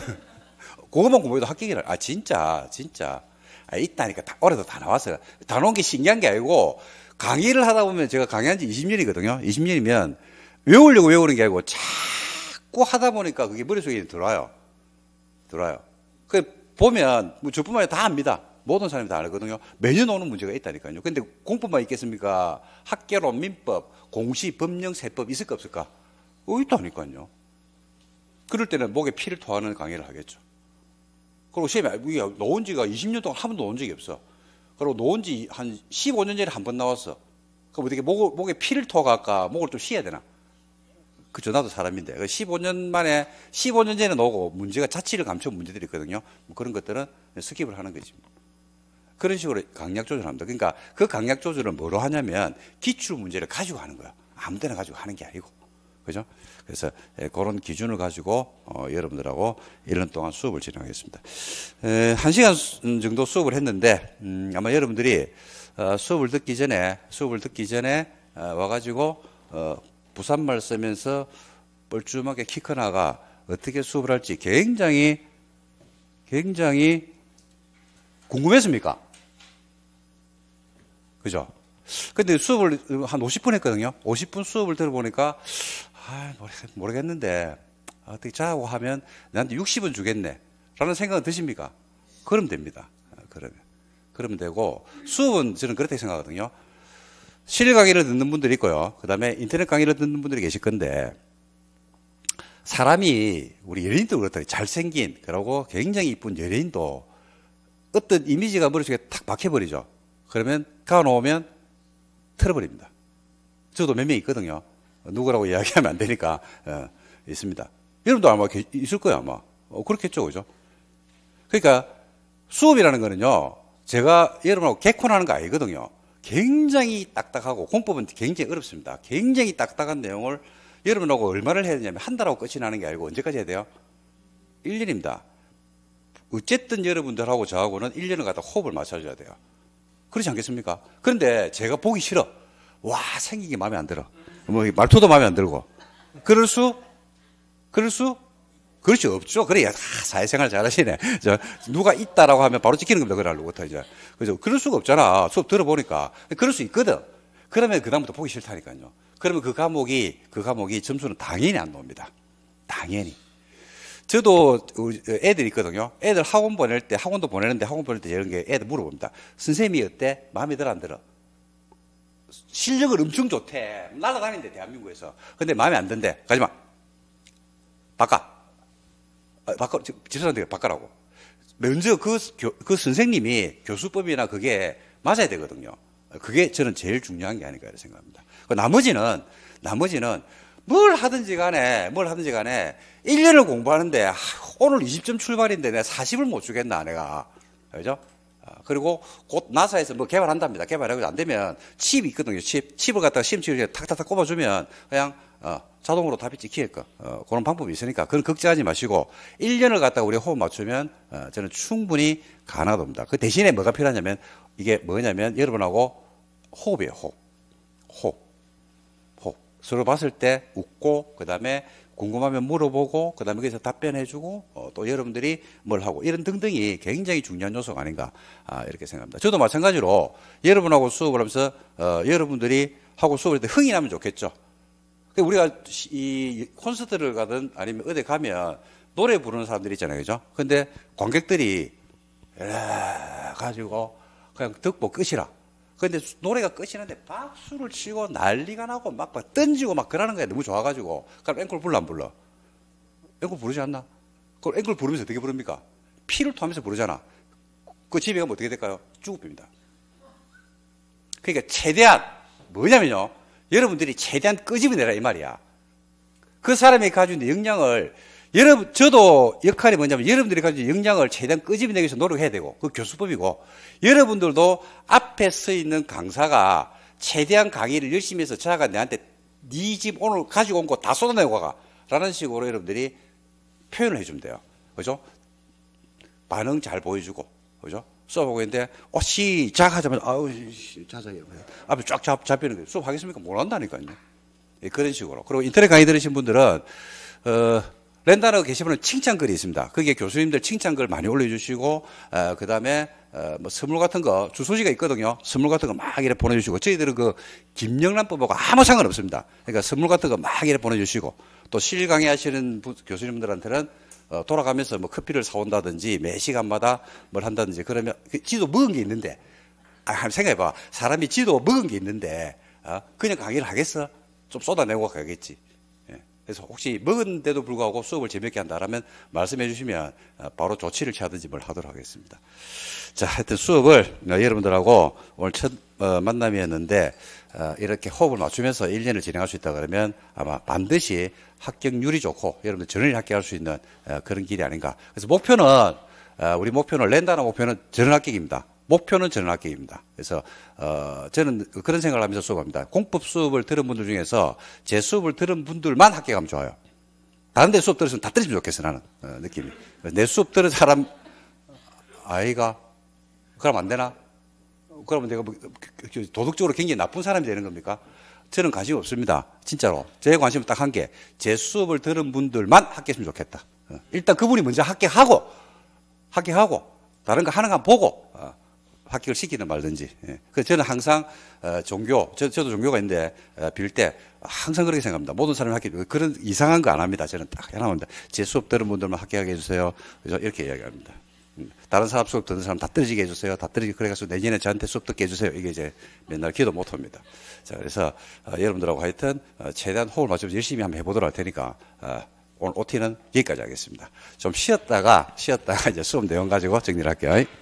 [laughs] 그거만 공부해도 합격이라. 아 진짜 진짜. 아, 있다니까 다 올해도 다 나왔어요. 다 나온 게 신기한 게 아니고 강의를 하다 보면 제가 강의한 지 20년이거든요. 20년이면 외우려고 외우는 게 아니고 자꾸 하다 보니까 그게 머릿속에 들어와요. 들어와요. 그 보면 뭐 저뿐만 아니라 다 압니다. 모든 사람이 다 알거든요. 매년 오는 문제가 있다니까요. 근데 공법만 있겠습니까? 학계론, 민법, 공시, 법령, 세법 있을까 없을까? 어, 있다니까요. 그럴 때는 목에 피를 토하는 강의를 하겠죠. 그리고 시험에 놓은 지가 20년 동안 한 번도 놓은 적이 없어. 그리고 놓은 지 한 15년 전에 한 번 나왔어. 그럼 어떻게 목, 목에 피를 토할까? 목을 좀 쉬어야 되나? 그죠. 나도 사람인데. 15년 그 만에, 15년 전에 놓고 문제가 자취를 감춘 문제들이 있거든요. 뭐 그런 것들은 스킵을 하는 거지. 그런 식으로 강약 조절합니다. 그러니까 그 강약 조절을 뭐로 하냐면 기출 문제를 가지고 하는 거야 아무 데나 가지고 하는 게 아니고. 그죠? 그래서 예, 그런 기준을 가지고 어, 여러분들하고 1년 동안 수업을 진행하겠습니다. 에, 1시간 음, 정도 수업을 했는데 음, 아마 여러분들이 어, 수업을 듣기 전에 수업을 듣기 전에 어, 와가지고 어, 부산말 쓰면서 뻘쭘하게 키커나가 어떻게 수업을 할지 굉장히 굉장히 궁금했습니까? 그죠? 근데 수업을 한 50분 했거든요. 50분 수업을 들어보니까, 아, 모르겠는데, 어떻게 자고 하면 나한테 60은 주겠네. 라는 생각은 드십니까? 그럼 됩니다. 아, 그러면. 그러면 되고, 수업은 저는 그렇게 생각하거든요. 실일 강의를 듣는 분들이 있고요. 그 다음에 인터넷 강의를 듣는 분들이 계실 건데, 사람이, 우리 연예인도 그렇다. 니 잘생긴, 그러고 굉장히 이쁜 연예인도 어떤 이미지가 머릿속에 탁 박혀버리죠. 그러면 가놓으면 틀어버립니다. 저도 몇 명 있거든요. 누구라고 이야기하면 안 되니까 어, 있습니다. 여러분도 아마 있을 거예요 아마. 어, 그렇겠죠, 그죠? 그러니까 수업이라는 거는요. 제가 여러분하고 개콘하는 거 아니거든요. 굉장히 딱딱하고 공법은 굉장히 어렵습니다. 굉장히 딱딱한 내용을 여러분하고 얼마를 해야 되냐면 한 달하고 끝이 나는 게 아니고 언제까지 해야 돼요? 1년입니다. 어쨌든 여러분들하고 저하고는 1년을 갖다 호흡을 맞춰줘야 돼요. 그렇지 않겠습니까? 그런데 제가 보기 싫어. 와, 생기게 마음에 안 들어. 뭐, 말투도 마음에 안 들고. 그럴 수? 그럴 수? 그럴 수 없죠. 그래야 아, 사회생활 잘하시네. 저 누가 있다라고 하면 바로 찍히는 겁니다. 그걸 알고부터 이제. 그죠? 그럴 수가 없잖아. 수업 들어보니까. 그럴 수 있거든. 그러면 그다음부터 보기 싫다니까요. 그러면 그 과목이, 그 과목이 점수는 당연히 안 나옵니다. 당연히. 저도 애들 있거든요. 애들 학원 보낼 때, 학원도 보내는데 학원 보낼 때 이런 게 애들 물어봅니다. 선생님이 어때? 마음에 들어 안 들어? 실력은 엄청 좋대. 날아다니는데, 대한민국에서. 근데 마음에 안 든대. 가지마. 바꿔. 아, 바꿔. 지사한테 바꿔라고. 먼저 그, 교, 그 선생님이 교수법이나 그게 맞아야 되거든요. 그게 저는 제일 중요한 게 아닌가 생각합니다. 그 나머지는, 나머지는 뭘 하든지 간에, 뭘 하든지 간에, 1년을 공부하는데, 아, 오늘 20점 출발인데 내가 40을 못 주겠나, 내가. 그죠? 어, 그리고 곧 나사에서 뭐 개발한답니다. 개발하고 안 되면 칩이 있거든요. 칩. 칩을 갖다가 심험치를 탁탁탁 꼽아주면 그냥 어, 자동으로 답이 찍힐게 어, 그런 방법이 있으니까 그건 걱정하지 마시고 1년을 갖다가 우리 호흡 맞추면 어, 저는 충분히 가능하니다그 대신에 뭐가 필요하냐면 이게 뭐냐면 여러분하고 호흡이에요. 호흡. 호흡. 서로 봤을 때 웃고 그다음에 궁금하면 물어보고 그다음에 거기서 답변해주고 어, 또 여러분들이 뭘 하고 이런 등등이 굉장히 중요한 요소가 아닌가 아, 이렇게 생각합니다. 저도 마찬가지로 여러분하고 수업을 하면서 어, 여러분들이 하고 수업을 할 때 흥이 나면 좋겠죠. 우리가 이 콘서트를 가든 아니면 어디 가면 노래 부르는 사람들이 있잖아요, 그죠? 근데 관객들이 에 가지고 그냥 듣고 끝이라. 근데 노래가 끝이는데 박수를 치고 난리가 나고 막, 막 던지고 막 그러는 거야. 너무 좋아가지고. 그럼 앵콜 불러 안 불러? 앵콜 부르지 않나? 그걸 앵콜 부르면서 어떻게 부릅니까? 피를 토하면서 부르잖아. 그 집에 가면 어떻게 될까요? 쭈구입니다 그러니까 최대한 뭐냐면요. 여러분들이 최대한 끄집어내라 이 말이야. 그 사람이 가지고 있는 역량을 여러분, 저도 역할이 뭐냐면 여러분들이 가지고 역량을 최대한 끄집어내기 위해서 노력해야 되고, 그 교수법이고, 여러분들도 앞에 서 있는 강사가 최대한 강의를 열심히 해서 저가 내한테 니집 네 오늘 가지고 온 거 다 쏟아내고 가. 라는 식으로 여러분들이 표현을 해주면 돼요. 그죠? 반응 잘 보여주고, 그죠? 수업하고 있는데, 어, 시작 하자마자, 아우, 자자해요. 앞에 쫙 잡, 잡히는 거예요. 수업하겠습니까? 못 한다니까요. 예, 그런 식으로. 그리고 인터넷 강의 들으신 분들은, 어, 렌다라고 게시판에 칭찬글이 있습니다. 그게 교수님들 칭찬글 많이 올려주시고, 어, 그 다음에, 어, 뭐 선물 같은 거, 주소지가 있거든요. 선물 같은 거 막이래 보내주시고, 저희들은 그 김영란법하고 아무 상관 없습니다. 그러니까 선물 같은 거 막이래 보내주시고, 또 실 강의하시는 교수님들한테는 어, 돌아가면서 뭐 커피를 사온다든지 매 시간마다 뭘 한다든지 그러면 그 지도 먹은 게 있는데, 아, 한번 생각해봐. 사람이 지도 먹은 게 있는데, 어, 그냥 강의를 하겠어? 좀 쏟아내고 가겠지. 그래서 혹시 먹은데도 불구하고 수업을 재밌게 한다라면 말씀해 주시면 어, 바로 조치를 취하든지 뭘 하도록 하겠습니다. 자, 하여튼 수업을 어, 여러분들하고 오늘 첫 어, 만남이었는데 이렇게 호흡을 맞추면서 1년을 진행할 수 있다 그러면 아마 반드시 합격률이 좋고 여러분들 전원이 합격할 수 있는 그런 길이 아닌가. 그래서 목표는 우리 목표는 랜다는 목표는 전원 합격입니다. 목표는 전학계입니다. 그래서 어, 저는 그런 생각을 하면서 수업합니다. 공법 수업을 들은 분들 중에서 제 수업을 들은 분들만 학교 가면 좋아요. 다른 데 수업 들으면다 들으시면 좋겠어 나는 어, 느낌이. 내 수업 들은 사람 아이가 그럼 안 되나? 그러면 내가 뭐, 그, 그, 도덕적으로 굉장히 나쁜 사람이 되는 겁니까? 저는 관심이 없습니다. 진짜로. 제 관심은 딱한 게, 제 수업을 들은 분들만 합격했으면 좋겠다. 어, 일단 그분이 먼저 학격하고학격하고 다른 거 하는 거 보고, 어, 합격을 시키는 말든지. 예. 저는 항상 어, 종교, 저, 도 종교가 있는데 어, 빌때 항상 그렇게 생각합니다. 모든 사람이 합격, 그런 이상한 거 안 합니다. 저는 딱 하나 합니다. 제 수업 들은 분들만 합격하게 해주세요. 그래서 이렇게 이야기합니다. 음. 다른 사람 수업 듣는 사람 다 떨어지게 해주세요. 다 떨어지게. 그래가지고 내년에 저한테 수업 듣게 해주세요. 이게 이제 맨날 기도 못합니다. 자, 그래서 어, 여러분들하고 하여튼 어, 최대한 호흡 맞추서 열심히 한번 해보도록 할 테니까 오늘 OT는 여기까지 하겠습니다. 좀 쉬었다가, 쉬었다가 [laughs] 이제 수업 내용 가지고 정리를 할게요.